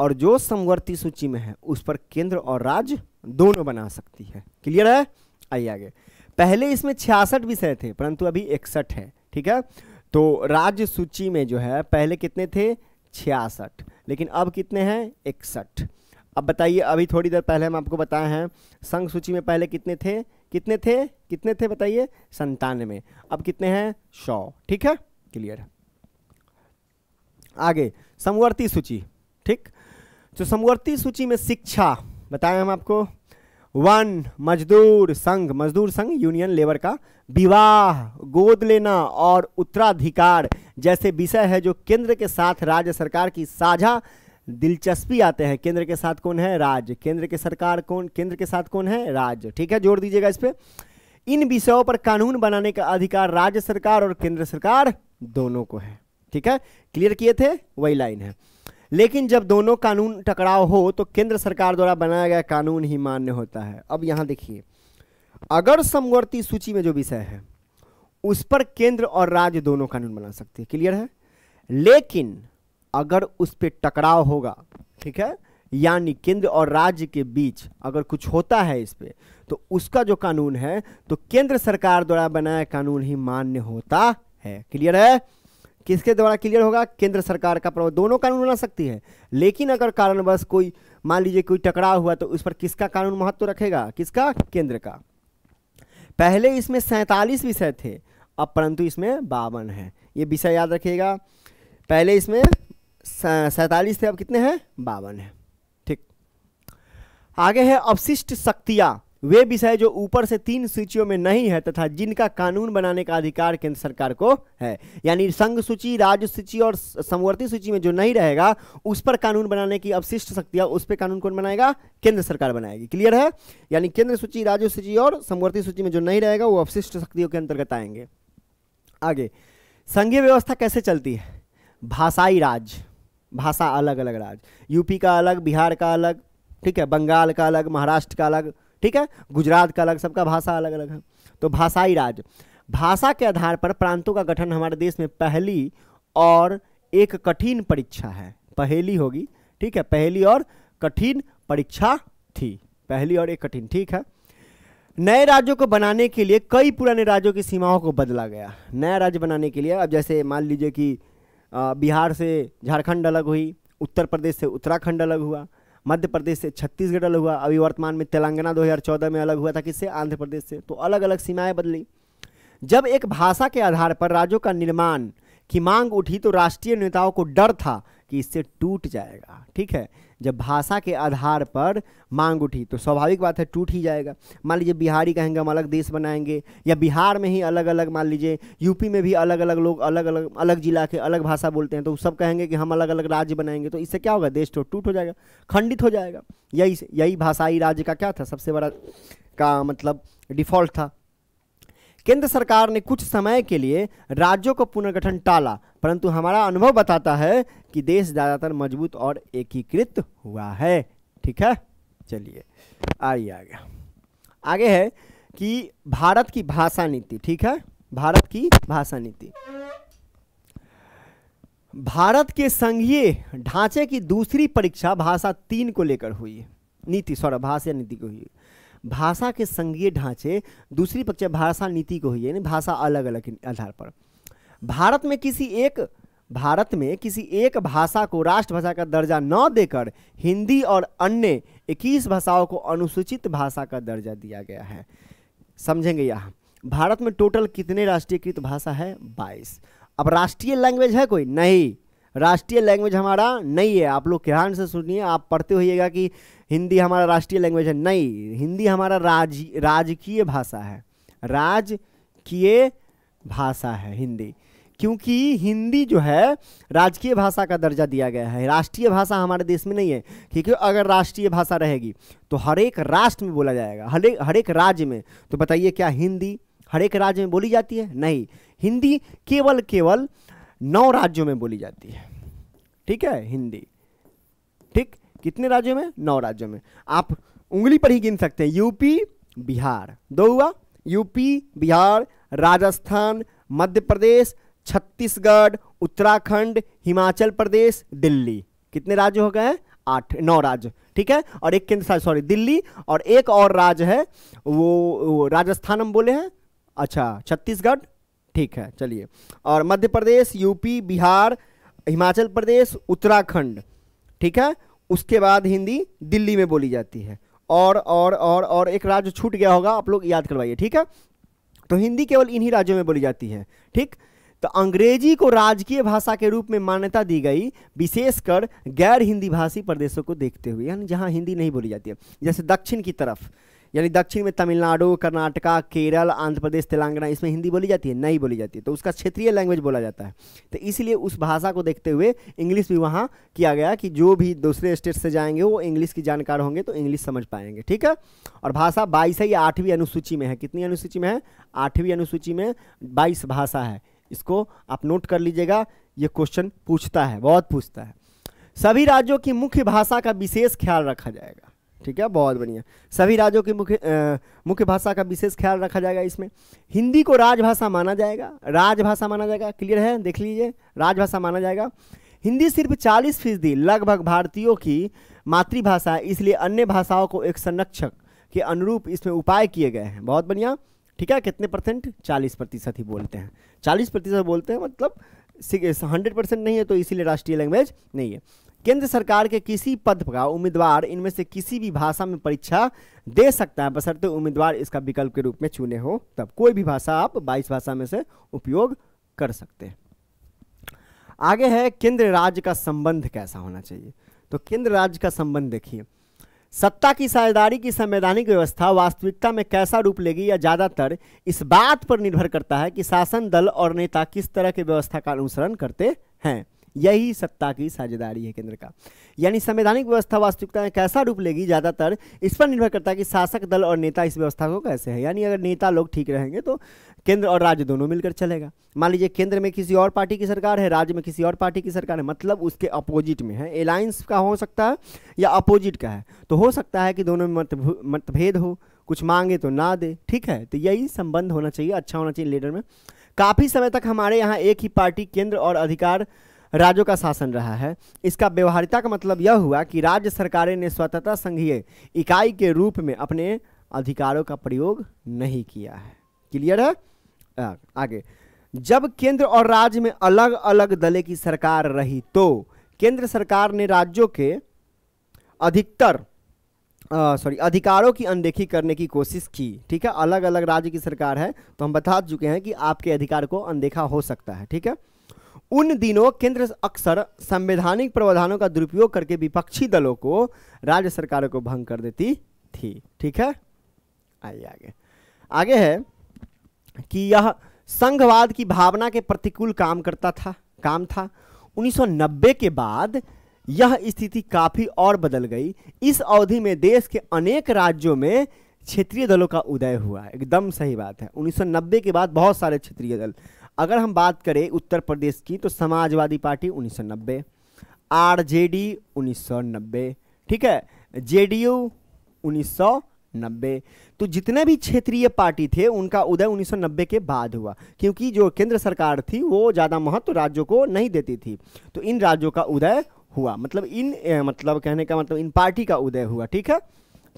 और जो समवर्ती सूची में है उस पर केंद्र और राज्य दोनों बना सकती है क्लियर है आइए आगे पहले इसमें छियासठ विषय थे परंतु अभी इकसठ है ठीक है तो राज्य सूची में जो है पहले कितने थे छियासठ लेकिन अब कितने हैं इकसठ अब बताइए अभी थोड़ी देर पहले हम आपको बताए हैं संघ सूची में पहले कितने थे कितने थे कितने थे बताइए संतानवे अब कितने हैं सौ ठीक है क्लियर आगे समवर्ती सूची ठीक तो समवर्ती सूची में शिक्षा बताएं हम आपको वन मजदूर संघ मजदूर संघ यूनियन लेबर का विवाह गोद लेना और उत्तराधिकार जैसे विषय है जो केंद्र के साथ राज्य सरकार की साझा दिलचस्पी आते हैं केंद्र के साथ कौन है राज्य केंद्र के सरकार कौन केंद्र के साथ कौन है राज्य ठीक है जोड़ दीजिएगा इस पर इन विषयों पर कानून बनाने का अधिकार राज्य सरकार और केंद्र सरकार दोनों को है ठीक है क्लियर किए थे वही लाइन है लेकिन जब दोनों कानून टकराव हो तो केंद्र सरकार द्वारा बनाया गया कानून ही मान्य होता है अब यहां देखिए अगर समवर्ती सूची में जो विषय है उस पर केंद्र और राज्य दोनों कानून बना सकते हैं क्लियर है लेकिन अगर उस पर टकराव होगा ठीक है यानी केंद्र और राज्य के बीच अगर कुछ होता है इस पर तो उसका जो कानून है तो केंद्र सरकार द्वारा बनाया कानून ही मान्य होता है क्लियर है किसके द्वारा क्लियर होगा केंद्र सरकार का प्रभाव दोनों कानून बना सकती है लेकिन अगर कारणवश कोई मान लीजिए कोई टकराव हुआ तो उस पर किसका कानून महत्व रखेगा किसका केंद्र का पहले इसमें सैंतालीस विषय थे अब परंतु इसमें बावन है ये विषय याद रखिएगा पहले इसमें सैंतालीस थे अब कितने हैं बावन है ठीक आगे है अवशिष्ट शक्तियाँ वे विषय जो ऊपर से तीन सूचियों में नहीं है तथा जिनका कानून बनाने का अधिकार केंद्र सरकार को है यानी संघ सूची राज्य सूची और समवर्ती सूची में जो नहीं रहेगा उस पर कानून बनाने की अवशिष्ट शक्तियां उस पर कानून कौन बनाएगा केंद्र सरकार बनाएगी क्लियर है यानी केंद्र सूची राज्य सूची और समवर्ती सूची में जो नहीं रहेगा वो अवशिष्ट शक्तियों के अंतर्गत आएंगे आगे संघीय व्यवस्था कैसे चलती है भाषाई राज भाषा अलग अलग राज यूपी का अलग बिहार का अलग ठीक है बंगाल का अलग महाराष्ट्र का अलग ठीक है गुजरात का अलग सबका भाषा अलग अलग है तो भाषाई राज्य भाषा के आधार पर प्रांतों का गठन हमारे देश में पहली और एक कठिन परीक्षा है पहली होगी ठीक है पहली और कठिन परीक्षा थी पहली और एक कठिन ठीक है नए राज्यों को बनाने के लिए कई पुराने राज्यों की सीमाओं को बदला गया नया राज्य बनाने के लिए अब जैसे मान लीजिए कि बिहार से झारखंड अलग हुई उत्तर प्रदेश से उत्तराखंड अलग हुआ मध्य प्रदेश से छत्तीसगढ़ अलग हुआ अभी वर्तमान में तेलंगाना 2014 में अलग हुआ था किससे आंध्र प्रदेश से तो अलग अलग सीमाएं बदली जब एक भाषा के आधार पर राज्यों का निर्माण की मांग उठी तो राष्ट्रीय नेताओं को डर था कि इससे टूट जाएगा ठीक है जब भाषा के आधार पर मांग उठी तो स्वाभाविक बात है टूट ही जाएगा मान लीजिए बिहारी कहेंगे हम अलग देश बनाएंगे या बिहार में ही अलग अलग मान लीजिए यूपी में भी अलग अलग लोग अलग अलग अलग ज़िला के अलग भाषा बोलते हैं तो सब कहेंगे कि हम अलग अलग राज्य बनाएंगे तो इससे क्या होगा देश तो टूट हो जाएगा खंडित हो जाएगा यही यही भाषाई राज्य का क्या था सबसे बड़ा का मतलब डिफ़ॉल्ट था केंद्र सरकार ने कुछ समय के लिए राज्यों का पुनर्गठन टाला परंतु हमारा अनुभव बताता है कि देश ज़्यादातर मजबूत और एकीकृत हुआ है ठीक है चलिए आइए आगे आगे है कि भारत की भाषा नीति ठीक है भारत की भाषा नीति भारत के संघीय ढांचे की दूसरी परीक्षा भाषा तीन को लेकर हुई नीति सौरभ भाषा नीति को हुई भाषा के संघीय ढांचे दूसरी पक्ष भाषा नीति को हुई यानी भाषा अलग अलग आधार पर भारत में किसी एक भारत में किसी एक भाषा को राष्ट्रभाषा का दर्जा न देकर हिंदी और अन्य 21 भाषाओं को अनुसूचित भाषा का दर्जा दिया गया है समझेंगे यहाँ भारत में टोटल कितने राष्ट्रीयकृत भाषा है 22 अब राष्ट्रीय लैंग्वेज है कोई नहीं राष्ट्रीय लैंग्वेज हमारा नहीं है आप लोग ध्यान से सुनिए आप पढ़ते होइएगा कि हिंदी हमारा राष्ट्रीय लैंग्वेज है नहीं हिंदी हमारा राज राजकीय भाषा है राजकीय भाषा है हिंदी क्योंकि हिंदी जो है राजकीय भाषा का दर्जा दिया गया है राष्ट्रीय भाषा हमारे देश में नहीं है क्योंकि अगर राष्ट्रीय भाषा रहेगी तो हर एक राष्ट्र में बोला जाएगा हर एक हर एक राज्य में तो बताइए क्या हिंदी हर एक राज्य में बोली जाती है नहीं हिंदी केवल केवल नौ राज्यों में बोली जाती है ठीक है हिंदी ठीक कितने राज्यों में नौ राज्यों में आप उंगली पर ही गिन सकते हैं यूपी बिहार दो हुआ यूपी बिहार राजस्थान मध्य प्रदेश छत्तीसगढ़ उत्तराखंड हिमाचल प्रदेश दिल्ली कितने राज्य हो गए हैं आठ नौ राज्य ठीक है और एक केंद्र शासित सॉरी दिल्ली और एक और राज्य है वो, वो राजस्थान हम बोले हैं अच्छा छत्तीसगढ़ ठीक है चलिए और मध्य प्रदेश यूपी बिहार हिमाचल प्रदेश उत्तराखंड ठीक है उसके बाद हिंदी दिल्ली में बोली जाती है और और और और एक राज्य छूट गया होगा आप लोग याद करवाइए ठीक है तो हिंदी केवल इन्हीं राज्यों में बोली जाती है ठीक तो अंग्रेजी को राजकीय भाषा के रूप में मान्यता दी गई विशेषकर गैर हिंदी भाषी प्रदेशों को देखते हुए यानी जहां हिंदी नहीं बोली जाती है जैसे दक्षिण की तरफ यानी दक्षिण में तमिलनाडु कर्नाटका केरल आंध्र प्रदेश तेलंगाना इसमें हिंदी बोली जाती है नहीं बोली जाती है तो उसका क्षेत्रीय लैंग्वेज बोला जाता है तो इसीलिए उस भाषा को देखते हुए इंग्लिश भी वहाँ किया गया कि जो भी दूसरे स्टेट से जाएंगे वो इंग्लिश की जानकार होंगे तो इंग्लिश समझ पाएंगे ठीक है और भाषा बाईस या आठवीं अनुसूची में है कितनी अनुसूची में है आठवीं अनुसूची में बाईस भाषा है इसको आप नोट कर लीजिएगा ये क्वेश्चन पूछता है बहुत पूछता है सभी राज्यों की मुख्य भाषा का विशेष ख्याल रखा जाएगा ठीक है बहुत बढ़िया सभी राज्यों की मुख्य मुख्य भाषा का विशेष ख्याल रखा जाएगा इसमें हिंदी को राजभाषा माना जाएगा राजभाषा माना जाएगा क्लियर है देख लीजिए राजभाषा माना जाएगा हिंदी सिर्फ 40 फीसदी लगभग भारतीयों की मातृभाषा है इसलिए अन्य भाषाओं को एक संरक्षक के अनुरूप इसमें उपाय किए गए हैं बहुत बढ़िया ठीक है कितने परसेंट चालीस प्रतिशत ही बोलते हैं चालीस प्रतिशत बोलते हैं मतलब हंड्रेड परसेंट नहीं है तो इसीलिए राष्ट्रीय लैंग्वेज नहीं है केंद्र सरकार के किसी पद का उम्मीदवार इनमें से किसी भी भाषा में परीक्षा दे सकता है बसरते उम्मीदवार इसका विकल्प के रूप में चुने हो तब कोई भी भाषा आप 22 भाषा में से उपयोग कर सकते हैं आगे है केंद्र राज्य का संबंध कैसा होना चाहिए तो केंद्र राज्य का संबंध देखिए सत्ता की साझेदारी की संवैधानिक व्यवस्था वास्तविकता में कैसा रूप लेगी या ज़्यादातर इस बात पर निर्भर करता है कि शासन दल और नेता किस तरह के व्यवस्था का अनुसरण करते हैं यही सत्ता की साझेदारी है केंद्र का यानी संवैधानिक व्यवस्था वास्तविकता में कैसा रूप लेगी ज़्यादातर इस पर निर्भर करता है कि शासक दल और नेता इस व्यवस्था को कैसे है यानी अगर नेता लोग ठीक रहेंगे तो केंद्र और राज्य दोनों मिलकर चलेगा मान लीजिए केंद्र में किसी और पार्टी की सरकार है राज्य में किसी और पार्टी की सरकार है मतलब उसके अपोजिट में है एलायंस का हो सकता है या अपोजिट का है तो हो सकता है कि दोनों में मतभेद हो कुछ मांगे तो ना दे ठीक है तो यही संबंध होना चाहिए अच्छा होना चाहिए लीडर में काफ़ी समय तक हमारे यहाँ एक ही पार्टी केंद्र और अधिकार राज्यों का शासन रहा है इसका व्यवहारिता का मतलब यह हुआ कि राज्य सरकारें ने स्वतंत्रता संघीय इकाई के रूप में अपने अधिकारों का प्रयोग नहीं किया है क्लियर है आ, आगे जब केंद्र और राज्य में अलग अलग दले की सरकार रही तो केंद्र सरकार ने राज्यों के अधिकतर सॉरी अधिकारों की अनदेखी करने की कोशिश की ठीक है अलग अलग राज्य की सरकार है तो हम बता चुके हैं कि आपके अधिकार को अनदेखा हो सकता है ठीक है उन दिनों केंद्र अक्सर संवैधानिक प्रावधानों का दुरुपयोग करके विपक्षी दलों को राज्य सरकारों को भंग कर देती थी ठीक है आइए आगे आगे है कि यह संघवाद की भावना के प्रतिकूल काम करता था काम था 1990 के बाद यह स्थिति काफी और बदल गई इस अवधि में देश के अनेक राज्यों में क्षेत्रीय दलों का उदय हुआ एकदम सही बात है 1990 के बाद बहुत सारे क्षेत्रीय दल अगर हम बात करें उत्तर प्रदेश की तो समाजवादी पार्टी उन्नीस सौ नब्बे आर जे डी उन्नीस सौ नब्बे ठीक है जे डी यू उन्नीस सौ नब्बे तो जितने भी क्षेत्रीय पार्टी थे उनका उदय उन्नीस सौ नब्बे के बाद हुआ क्योंकि जो केंद्र सरकार थी वो ज़्यादा महत्व तो राज्यों को नहीं देती थी तो इन राज्यों का उदय हुआ मतलब इन मतलब कहने का मतलब इन पार्टी का उदय हुआ ठीक है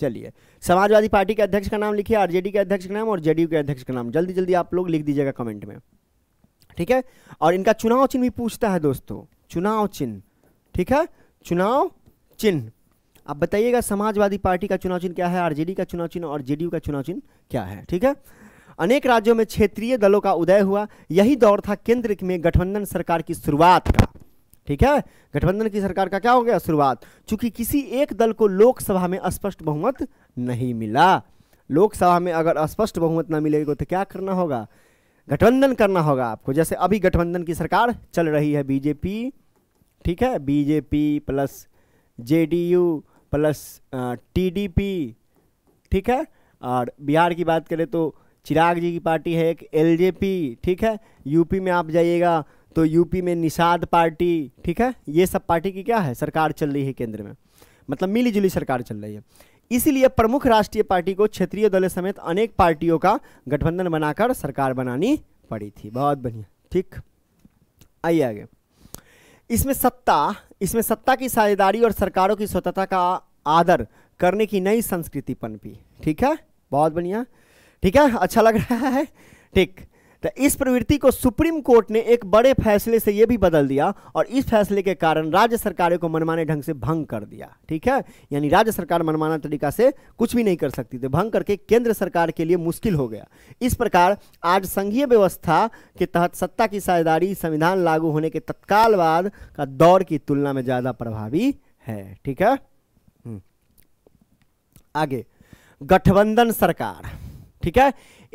चलिए समाजवादी पार्टी के अध्यक्ष का नाम लिखिए आरजेडी के अध्यक्ष का नाम और जेडीयू के अध्यक्ष का नाम जल्दी जल्दी आप लोग लिख दीजिएगा कमेंट में ठीक है और इनका चुनाव चिन्ह भी पूछता है दोस्तों चुनाव चिन्ह ठीक है चुनाव चिन्ह अब बताइएगा समाजवादी पार्टी का चुनाव चिन्ह क्या है आरजेडी का चुनाव चिन्ह और जेडीयू का चुनाव चिन्ह क्या है ठीक है अनेक राज्यों में क्षेत्रीय दलों का उदय हुआ यही दौर था केंद्र में गठबंधन सरकार की शुरुआत का ठीक है गठबंधन की सरकार का क्या हो गया शुरुआत चूंकि किसी एक दल को लोकसभा में स्पष्ट बहुमत नहीं मिला लोकसभा में अगर स्पष्ट बहुमत ना मिलेगा तो क्या करना होगा गठबंधन करना होगा आपको जैसे अभी गठबंधन की सरकार चल रही है बीजेपी ठीक है BJP plus JDU plus TDP ठीक है और बिहार की बात करें तो चिराग जी की पार्टी है एक एलजेपी ठीक है यूपी में आप जाइएगा तो यूपी में निषाद पार्टी ठीक है ये सब पार्टी की क्या है सरकार चल रही है केंद्र में मतलब मिली जुली सरकार चल रही है इसीलिए प्रमुख राष्ट्रीय पार्टी को क्षेत्रीय दलों समेत अनेक पार्टियों का गठबंधन बनाकर सरकार बनानी पड़ी थी बहुत बढ़िया ठीक आइए आगे इसमें सत्ता इसमें सत्ता की साझेदारी और सरकारों की स्वतंत्रता का आदर करने की नई संस्कृति पनपी ठीक है बहुत बढ़िया ठीक है अच्छा लग रहा है ठीक तो इस प्रवृत्ति को सुप्रीम कोर्ट ने एक बड़े फैसले से यह भी बदल दिया और इस फैसले के कारण राज्य सरकारों को मनमाने ढंग से भंग कर दिया ठीक है यानी राज्य सरकार मनमाना तरीका से कुछ भी नहीं कर सकती थी भंग करके केंद्र सरकार के लिए मुश्किल हो गया इस प्रकार आज संघीय व्यवस्था के तहत सत्ता की साझेदारी संविधान लागू होने के तत्काल बाद का दौर की तुलना में ज़्यादा प्रभावी है ठीक है हम्म। आगे गठबंधन सरकार ठीक है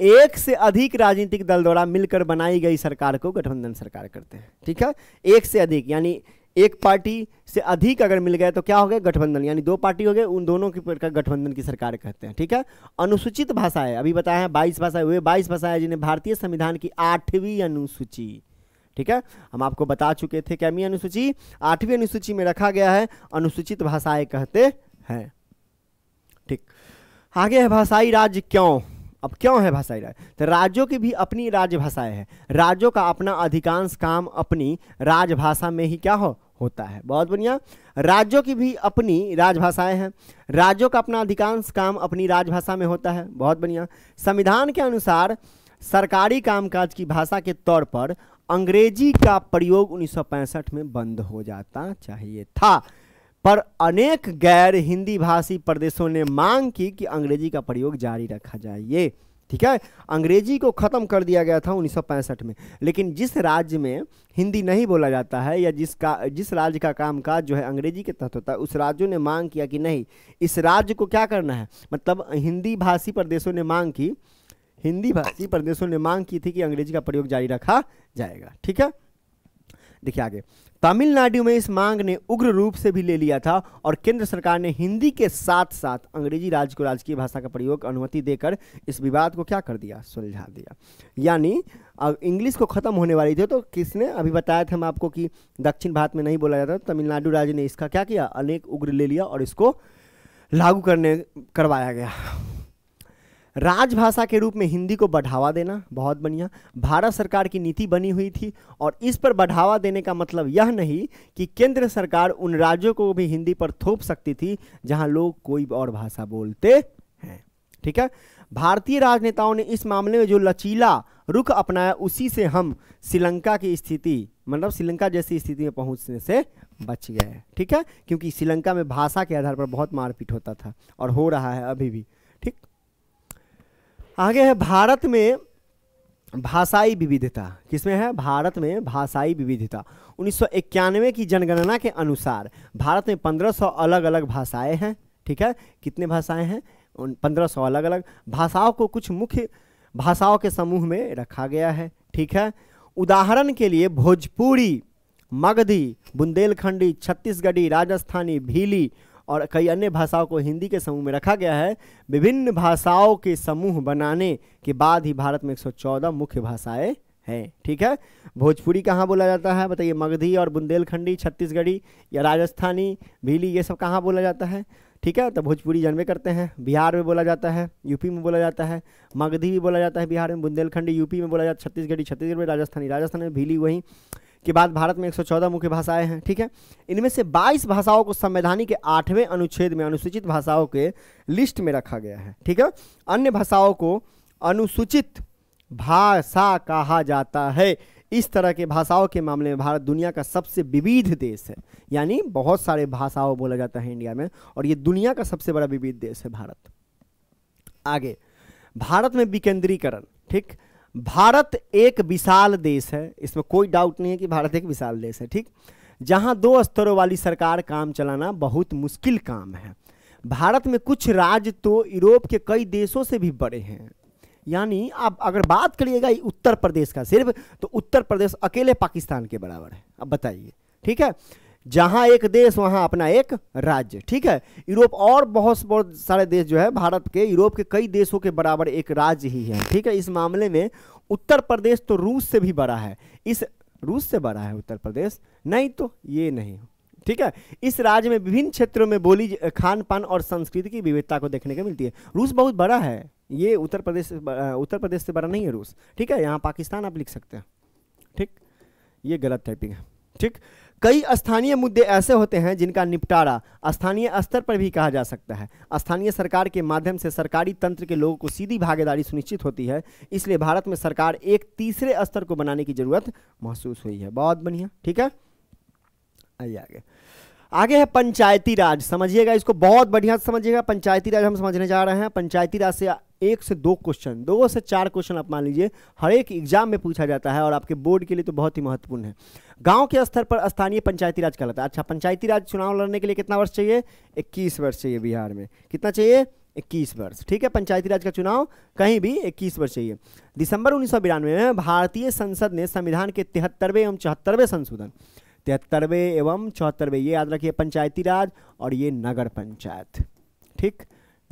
एक से अधिक राजनीतिक दल द्वारा मिलकर बनाई गई सरकार को गठबंधन सरकार करते हैं ठीक है एक से अधिक यानी एक पार्टी से अधिक अगर मिल गए तो क्या हो गया गठबंधन यानी दो पार्टी हो गए उन दोनों की गठबंधन की सरकार कहते हैं ठीक है अनुसूचित भाषाएं अभी बताया है बाईस भाषाएं वे बाईस भाषाएं जिन्हें भारतीय संविधान की आठवीं अनुसूची ठीक है हम आपको बता चुके थे कैमी अनुसूची आठवीं अनुसूची में रखा गया है अनुसूचित भाषाएं कहते हैं ठीक आगे है भाषाई राज्य क्यों अब क्यों है भाषाई राज्य तो राज्यों की भी अपनी राजभाषाएं हैं राज्यों का अपना अधिकांश काम अपनी राजभाषा में ही क्या हो होता है बहुत बढ़िया राज्यों की भी अपनी राजभाषाएं हैं राज्यों का अपना अधिकांश काम अपनी राजभाषा में होता है बहुत बढ़िया संविधान के अनुसार सरकारी कामकाज की भाषा के तौर पर अंग्रेजी का प्रयोग उन्नीस में बंद हो जाता चाहिए था पर अनेक गैर हिंदी भाषी प्रदेशों ने मांग की कि अंग्रेजी का प्रयोग जारी रखा जाए ठीक है अंग्रेजी को ख़त्म कर दिया गया था उन्नीस में लेकिन जिस राज्य में हिंदी नहीं बोला जाता है या जिसका जिस राज्य का कामकाज जो है अंग्रेजी के तहत होता है उस राज्यों ने मांग किया कि नहीं इस राज्य को क्या करना है मतलब हिंदी भाषी प्रदेशों ने मांग की हिंदी भाषी प्रदेशों ने मांग की थी कि अंग्रेजी का प्रयोग जारी रखा जाएगा ठीक है देखिए आगे तमिलनाडु में इस मांग ने उग्र रूप से भी ले लिया था और केंद्र सरकार ने हिंदी के साथ साथ अंग्रेजी राज्य को राजकीय भाषा का प्रयोग अनुमति देकर इस विवाद को क्या कर दिया सुलझा दिया यानी अब इंग्लिश को ख़त्म होने वाली थी तो किसने अभी बताया था हम आपको कि दक्षिण भारत में नहीं बोला जाता तो तमिलनाडु राज्य ने इसका क्या किया अनेक उग्र ले लिया और इसको लागू करने करवाया गया राजभाषा के रूप में हिंदी को बढ़ावा देना बहुत बढ़िया भारत सरकार की नीति बनी हुई थी और इस पर बढ़ावा देने का मतलब यह नहीं कि केंद्र सरकार उन राज्यों को भी हिंदी पर थोप सकती थी जहां लोग कोई और भाषा बोलते हैं ठीक है भारतीय राजनेताओं ने इस मामले में जो लचीला रुख अपनाया उसी से हम श्रीलंका की स्थिति मतलब श्रीलंका जैसी स्थिति में पहुंचने से बच गए ठीक है क्योंकि श्रीलंका में भाषा के आधार पर बहुत मारपीट होता था और हो रहा है अभी भी आगे है भारत में भाषाई विविधता किसमें है भारत में भाषाई विविधता उन्नीस की जनगणना के अनुसार भारत में 1500 अलग अलग भाषाएं हैं ठीक है कितने भाषाएं हैं पंद्रह सौ अलग अलग भाषाओं को कुछ मुख्य भाषाओं के समूह में रखा गया है ठीक है उदाहरण के लिए भोजपुरी मगधी बुंदेलखंडी छत्तीसगढ़ी राजस्थानी भीली और कई अन्य भाषाओं को हिंदी के समूह में रखा गया है विभिन्न भाषाओं के समूह बनाने के बाद ही भारत में 114 मुख्य भाषाएं हैं ठीक है भोजपुरी कहाँ बोला जाता है बताइए मगधी और बुंदेलखंडी छत्तीसगढ़ी या राजस्थानी भीली ये सब कहाँ बोला जाता है ठीक है तो भोजपुरी जन्मे करते हैं बिहार में बोला जाता है यूपी में बोला जाता है मगधी भी बोला जाता है बिहार में बुंदेलखंडी यूपी में बोला जाता है छत्तीसगढ़ी छत्तीसगढ़ में राजस्थानी राजस्थान में भीली वहीं के बाद भारत में 114 मुख्य भाषाएं हैं ठीक है इनमें से 22 भाषाओं को संवैधानिक के आठवें अनुच्छेद में अनुसूचित भाषाओं के लिस्ट में रखा गया है ठीक है अन्य भाषाओं को अनुसूचित भाषा कहा जाता है इस तरह के भाषाओं के मामले में भारत दुनिया का सबसे विविध देश है यानी बहुत सारे भाषाओं बोला जाता है इंडिया में और ये दुनिया का सबसे बड़ा विविध देश है भारत आगे भारत में विकेंद्रीकरण ठीक भारत एक विशाल देश है इसमें कोई डाउट नहीं है कि भारत एक विशाल देश है ठीक जहां दो स्तरों वाली सरकार काम चलाना बहुत मुश्किल काम है भारत में कुछ राज्य तो यूरोप के कई देशों से भी बड़े हैं यानी आप अगर बात करिएगा उत्तर प्रदेश का सिर्फ तो उत्तर प्रदेश अकेले पाकिस्तान के बराबर है अब बताइए ठीक है जहां एक देश वहां अपना एक राज्य ठीक है यूरोप और बहुत बहुत सारे देश जो है भारत के यूरोप के कई देशों के बराबर एक राज्य ही है ठीक है इस मामले में उत्तर प्रदेश तो रूस से भी बड़ा है इस रूस से बड़ा है उत्तर प्रदेश नहीं तो ये नहीं ठीक है इस राज्य में विभिन्न क्षेत्रों में बोली खान पान और संस्कृति की विविधता को देखने को मिलती है रूस बहुत बड़ा है ये उत्तर प्रदेश उत्तर प्रदेश से बड़ा नहीं है रूस ठीक है यहाँ पाकिस्तान आप लिख सकते हैं ठीक ये गलत टाइपिंग है ठीक कई स्थानीय मुद्दे ऐसे होते हैं जिनका निपटारा स्थानीय स्तर पर भी कहा जा सकता है स्थानीय सरकार के माध्यम से सरकारी तंत्र के लोगों को सीधी भागीदारी सुनिश्चित होती है इसलिए भारत में सरकार एक तीसरे स्तर को बनाने की जरूरत महसूस हुई है बहुत बढ़िया ठीक है आइए आगे आगे है पंचायती राज समझिएगा इसको बहुत बढ़िया समझिएगा पंचायती राज हम समझने जा रहे हैं पंचायती राज से एक से दो क्वेश्चन दो से चार क्वेश्चन आप मान लीजिए हर एक एग्जाम में पूछा जाता है और आपके बोर्ड के लिए तो बहुत ही महत्वपूर्ण है गांव के स्तर पर स्थानीय पंचायती राज कहलाता है अच्छा पंचायती राज चुनाव लड़ने के लिए कितना वर्ष चाहिए इक्कीस वर्ष चाहिए बिहार में कितना चाहिए इक्कीस वर्ष ठीक है पंचायती राज का चुनाव कहीं भी इक्कीस वर्ष चाहिए दिसंबर उन्नीस में भारतीय संसद ने संविधान के तिहत्तरवें एवं चौहत्तरवें संशोधन तिहत्तरवें एवं चौहत्तरवें ये याद रखिए पंचायती राज और ये नगर पंचायत ठीक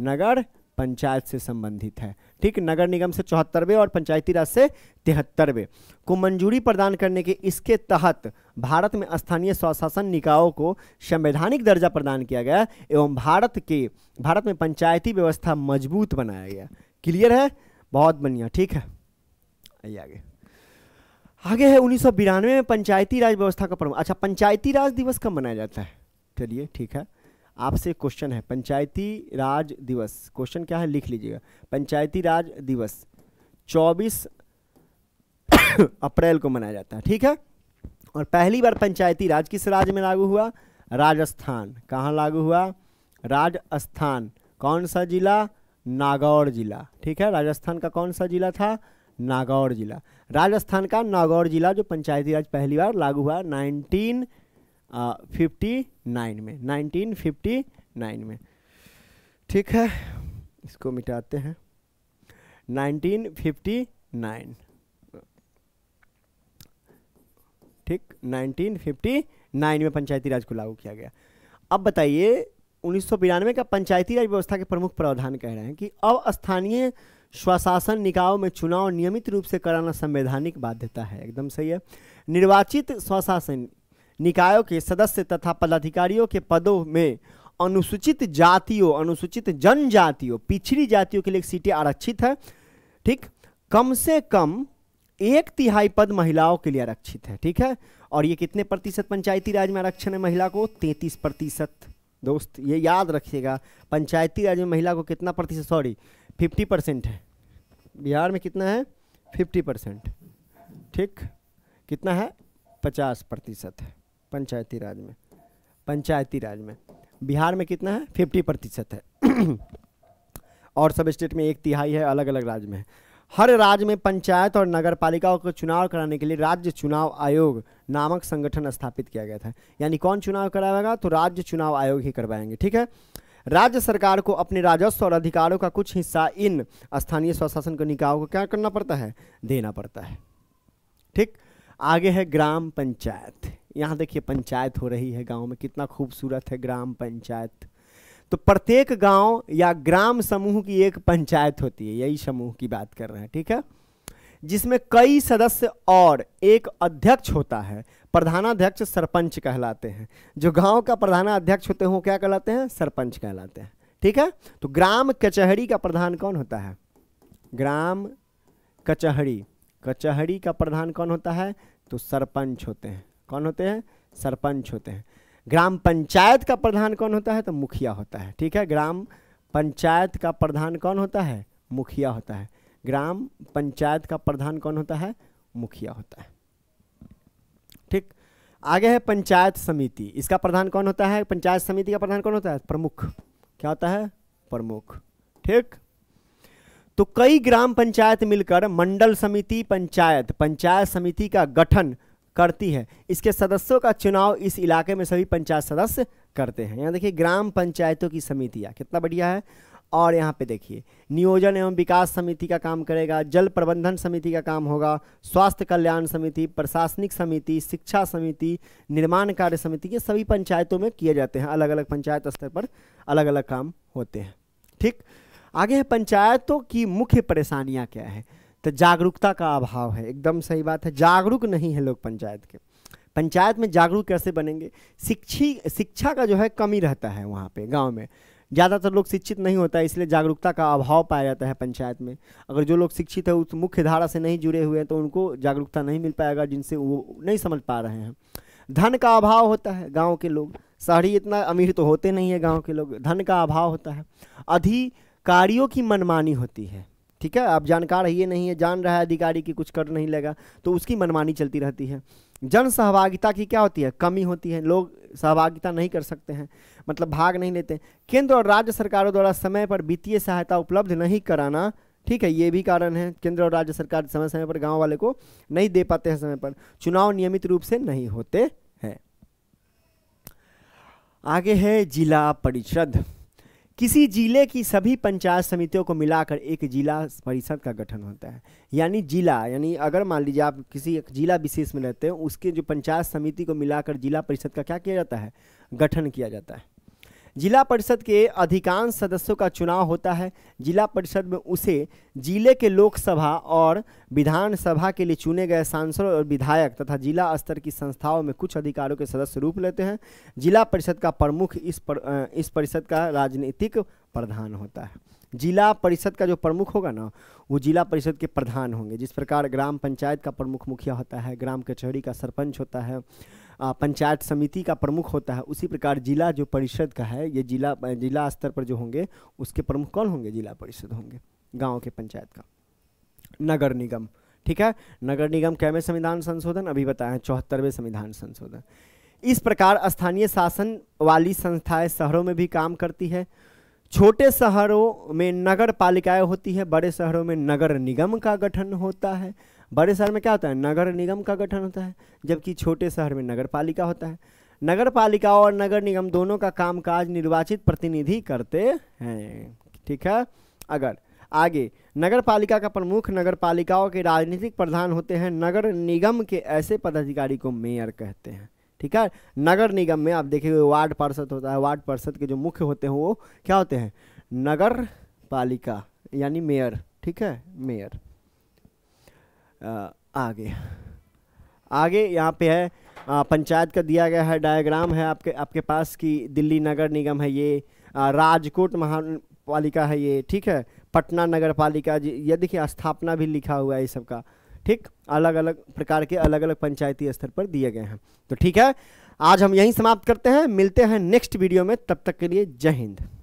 नगर पंचायत से संबंधित है ठीक नगर निगम से चौहत्तरवे और पंचायती राज से तिहत्तरवे को मंजूरी प्रदान करने के इसके तहत भारत में स्थानीय स्वशासन निकायों को संवैधानिक दर्जा प्रदान किया गया एवं भारत के भारत में पंचायती व्यवस्था मजबूत बनाया गया क्लियर है बहुत बढ़िया ठीक है आइए आगे आगे है उन्नीस में पंचायती राज व्यवस्था का प्रमुख अच्छा पंचायती राज दिवस कब मनाया जाता है चलिए ठीक है आपसे क्वेश्चन है पंचायती राज दिवस क्वेश्चन क्या है लिख लीजिएगा पंचायती राज दिवस 24 अप्रैल को मनाया जाता है ठीक है और पहली बार पंचायती राज किस राज्य में लागू हुआ राजस्थान कहाँ लागू हुआ राजस्थान कौन सा जिला नागौर जिला ठीक है राजस्थान का कौन सा जिला था नागौर जिला राजस्थान का नागौर जिला जो पंचायती राज पहली बार लागू हुआ नाइनटीन फिफ्टी नाइन में नाइनटीन फिफ्टी नाइन में ठीक है इसको मिटाते हैं नाइनटीन फिफ्टी नाइन ठीक नाइनटीन फिफ्टी नाइन में पंचायती राज को लागू किया गया अब बताइए उन्नीस का पंचायती राज व्यवस्था के प्रमुख प्रावधान कह रहे हैं कि अब स्थानीय स्वशासन निकायों में चुनाव नियमित रूप से कराना संवैधानिक बाध्यता है एकदम सही है निर्वाचित स्वशासन निकायों के सदस्य तथा पदाधिकारियों के पदों में अनुसूचित जातियों अनुसूचित जनजातियों पिछड़ी जातियों के लिए सीटें आरक्षित है ठीक कम से कम एक तिहाई पद महिलाओं के लिए आरक्षित है ठीक है और ये कितने प्रतिशत पंचायती राज में आरक्षण है महिला को तैंतीस प्रतिशत दोस्त ये याद रखिएगा पंचायती राज में महिला को कितना प्रतिशत सॉरी फिफ्टी परसेंट है बिहार में कितना है फिफ्टी परसेंट ठीक कितना है पचास प्रतिशत है पंचायती राज में पंचायती राज में बिहार में कितना है फिफ्टी प्रतिशत है और सब स्टेट में एक तिहाई है अलग अलग राज्य में है हर राज्य में पंचायत और नगर पालिकाओं को चुनाव कराने के लिए राज्य चुनाव आयोग नामक संगठन स्थापित किया गया था यानी कौन चुनाव कराएगा तो राज्य चुनाव आयोग ही करवाएंगे ठीक है राज्य सरकार को अपने राजस्व और अधिकारों का कुछ हिस्सा इन स्थानीय स्वशासन के निकायों को क्या करना पड़ता है देना पड़ता है ठीक आगे है ग्राम पंचायत यहाँ देखिए पंचायत हो रही है गांव में कितना खूबसूरत है ग्राम पंचायत तो प्रत्येक गांव या ग्राम समूह की एक पंचायत होती है यही समूह की बात कर रहे हैं ठीक है जिसमें कई सदस्य और एक अध्यक्ष होता है प्रधानाध्यक्ष सरपंच कहलाते हैं जो गांव का प्रधानाध्यक्ष होते हैं वो क्या कहलाते हैं सरपंच कहलाते हैं ठीक है तो ग्राम कचहरी का प्रधान कौन होता है ग्राम कचहरी कचहरी का प्रधान कौन होता है तो सरपंच होते हैं कौन होते हैं सरपंच होते हैं ग्राम पंचायत का प्रधान कौन होता है तो मुखिया होता है ठीक है ग्राम पंचायत का प्रधान कौन होता है मुखिया होता है ग्राम पंचायत का प्रधान कौन होता है मुखिया होता है ठीक आगे है पंचायत समिति इसका प्रधान कौन होता है पंचायत समिति का प्रधान कौन होता है प्रमुख क्या होता है प्रमुख ठीक तो कई ग्राम पंचायत मिलकर मंडल समिति पंचायत पंचायत समिति का गठन करती है इसके सदस्यों का चुनाव इस इलाके में सभी पंचायत सदस्य करते हैं यहाँ देखिए ग्राम पंचायतों की समितियाँ कितना बढ़िया है और यहाँ पे देखिए नियोजन एवं विकास समिति का काम करेगा जल प्रबंधन समिति का काम होगा स्वास्थ्य कल्याण समिति प्रशासनिक समिति शिक्षा समिति निर्माण कार्य समिति ये सभी पंचायतों में किए जाते हैं अलग अलग पंचायत स्तर पर अलग अलग काम होते हैं ठीक आगे है पंचायतों की मुख्य परेशानियाँ क्या है तो जागरूकता का अभाव है एकदम सही बात है जागरूक नहीं है लोग पंचायत के पंचायत में जागरूक कैसे बनेंगे शिक्षी शिक्षा का जो है कमी रहता है वहाँ पर गाँव में ज़्यादातर लोग शिक्षित नहीं होता है इसलिए जागरूकता का अभाव पाया जाता है पंचायत में अगर जो लोग शिक्षित है उस मुख्य धारा से नहीं जुड़े हुए हैं तो उनको जागरूकता नहीं मिल पाएगा जिनसे वो नहीं समझ पा रहे हैं धन का अभाव होता है गाँव के लोग शहरी इतना अमीर तो होते नहीं है गाँव के लोग धन का अभाव होता है अधिकारियों की मनमानी होती है ठीक है आप जानकार ये नहीं है जान रहा है अधिकारी कि कुछ कर नहीं लगा तो उसकी मनमानी चलती रहती है जन सहभागिता की क्या होती है कमी होती है लोग सहभागिता नहीं कर सकते हैं मतलब भाग नहीं लेते केंद्र और राज्य सरकारों द्वारा समय पर वित्तीय सहायता उपलब्ध नहीं कराना ठीक है ये भी कारण है केंद्र और राज्य सरकार समय समय पर गांव वाले को नहीं दे पाते हैं समय पर चुनाव नियमित रूप से नहीं होते हैं आगे है जिला परिषद किसी जिले की सभी पंचायत समितियों को मिलाकर एक जिला परिषद का गठन होता है यानी जिला यानी अगर मान लीजिए आप किसी एक जिला विशेष में रहते हैं उसके जो पंचायत समिति को मिलाकर जिला परिषद का क्या किया जाता है गठन किया जाता है जिला परिषद के अधिकांश सदस्यों का चुनाव होता है जिला परिषद में उसे जिले के लोकसभा और विधानसभा के लिए चुने गए सांसद और विधायक तथा जिला स्तर की संस्थाओं में कुछ अधिकारों के सदस्य रूप लेते हैं जिला परिषद का प्रमुख इस पर, इस परिषद का राजनीतिक प्रधान होता है जिला परिषद का जो प्रमुख होगा ना वो जिला परिषद के प्रधान होंगे जिस प्रकार ग्राम पंचायत का प्रमुख मुखिया होता है ग्राम कचहरी का सरपंच होता है पंचायत समिति का प्रमुख होता है उसी प्रकार जिला जो परिषद का है ये जिला जिला स्तर पर जो होंगे उसके प्रमुख कौन होंगे जिला परिषद होंगे गाँव के पंचायत का नगर निगम ठीक है नगर निगम कैमे संविधान संशोधन अभी हैं चौहत्तरवें संविधान संशोधन इस प्रकार स्थानीय शासन वाली संस्थाएं शहरों में भी काम करती है छोटे शहरों में नगर पालिकाएँ होती है बड़े शहरों में नगर निगम का गठन होता है बड़े शहर में क्या होता है नगर निगम का गठन होता है जबकि छोटे शहर में नगर पालिका होता है नगर पालिका और नगर निगम दोनों का कामकाज निर्वाचित प्रतिनिधि करते हैं ठीक है अगर आगे नगर पालिका का प्रमुख नगर पालिकाओं के राजनीतिक प्रधान होते हैं नगर निगम के ऐसे पदाधिकारी को मेयर कहते हैं ठीक है नगर निगम में आप देखिए वार्ड पार्षद होता है वार्ड पार्षद के जो मुख्य होते हैं वो क्या होते हैं नगर पालिका यानी मेयर ठीक है मेयर आगे आगे यहाँ पे है आ, पंचायत का दिया गया है डायग्राम है आपके आपके पास कि दिल्ली नगर निगम है ये राजकोट महापालिका है ये ठीक है पटना नगर पालिका जी ये देखिए स्थापना भी लिखा हुआ है ये सब का ठीक अलग अलग प्रकार के अलग अलग पंचायती स्तर पर दिए गए हैं तो ठीक है आज हम यहीं समाप्त करते हैं मिलते हैं नेक्स्ट वीडियो में तब तक के लिए जय हिंद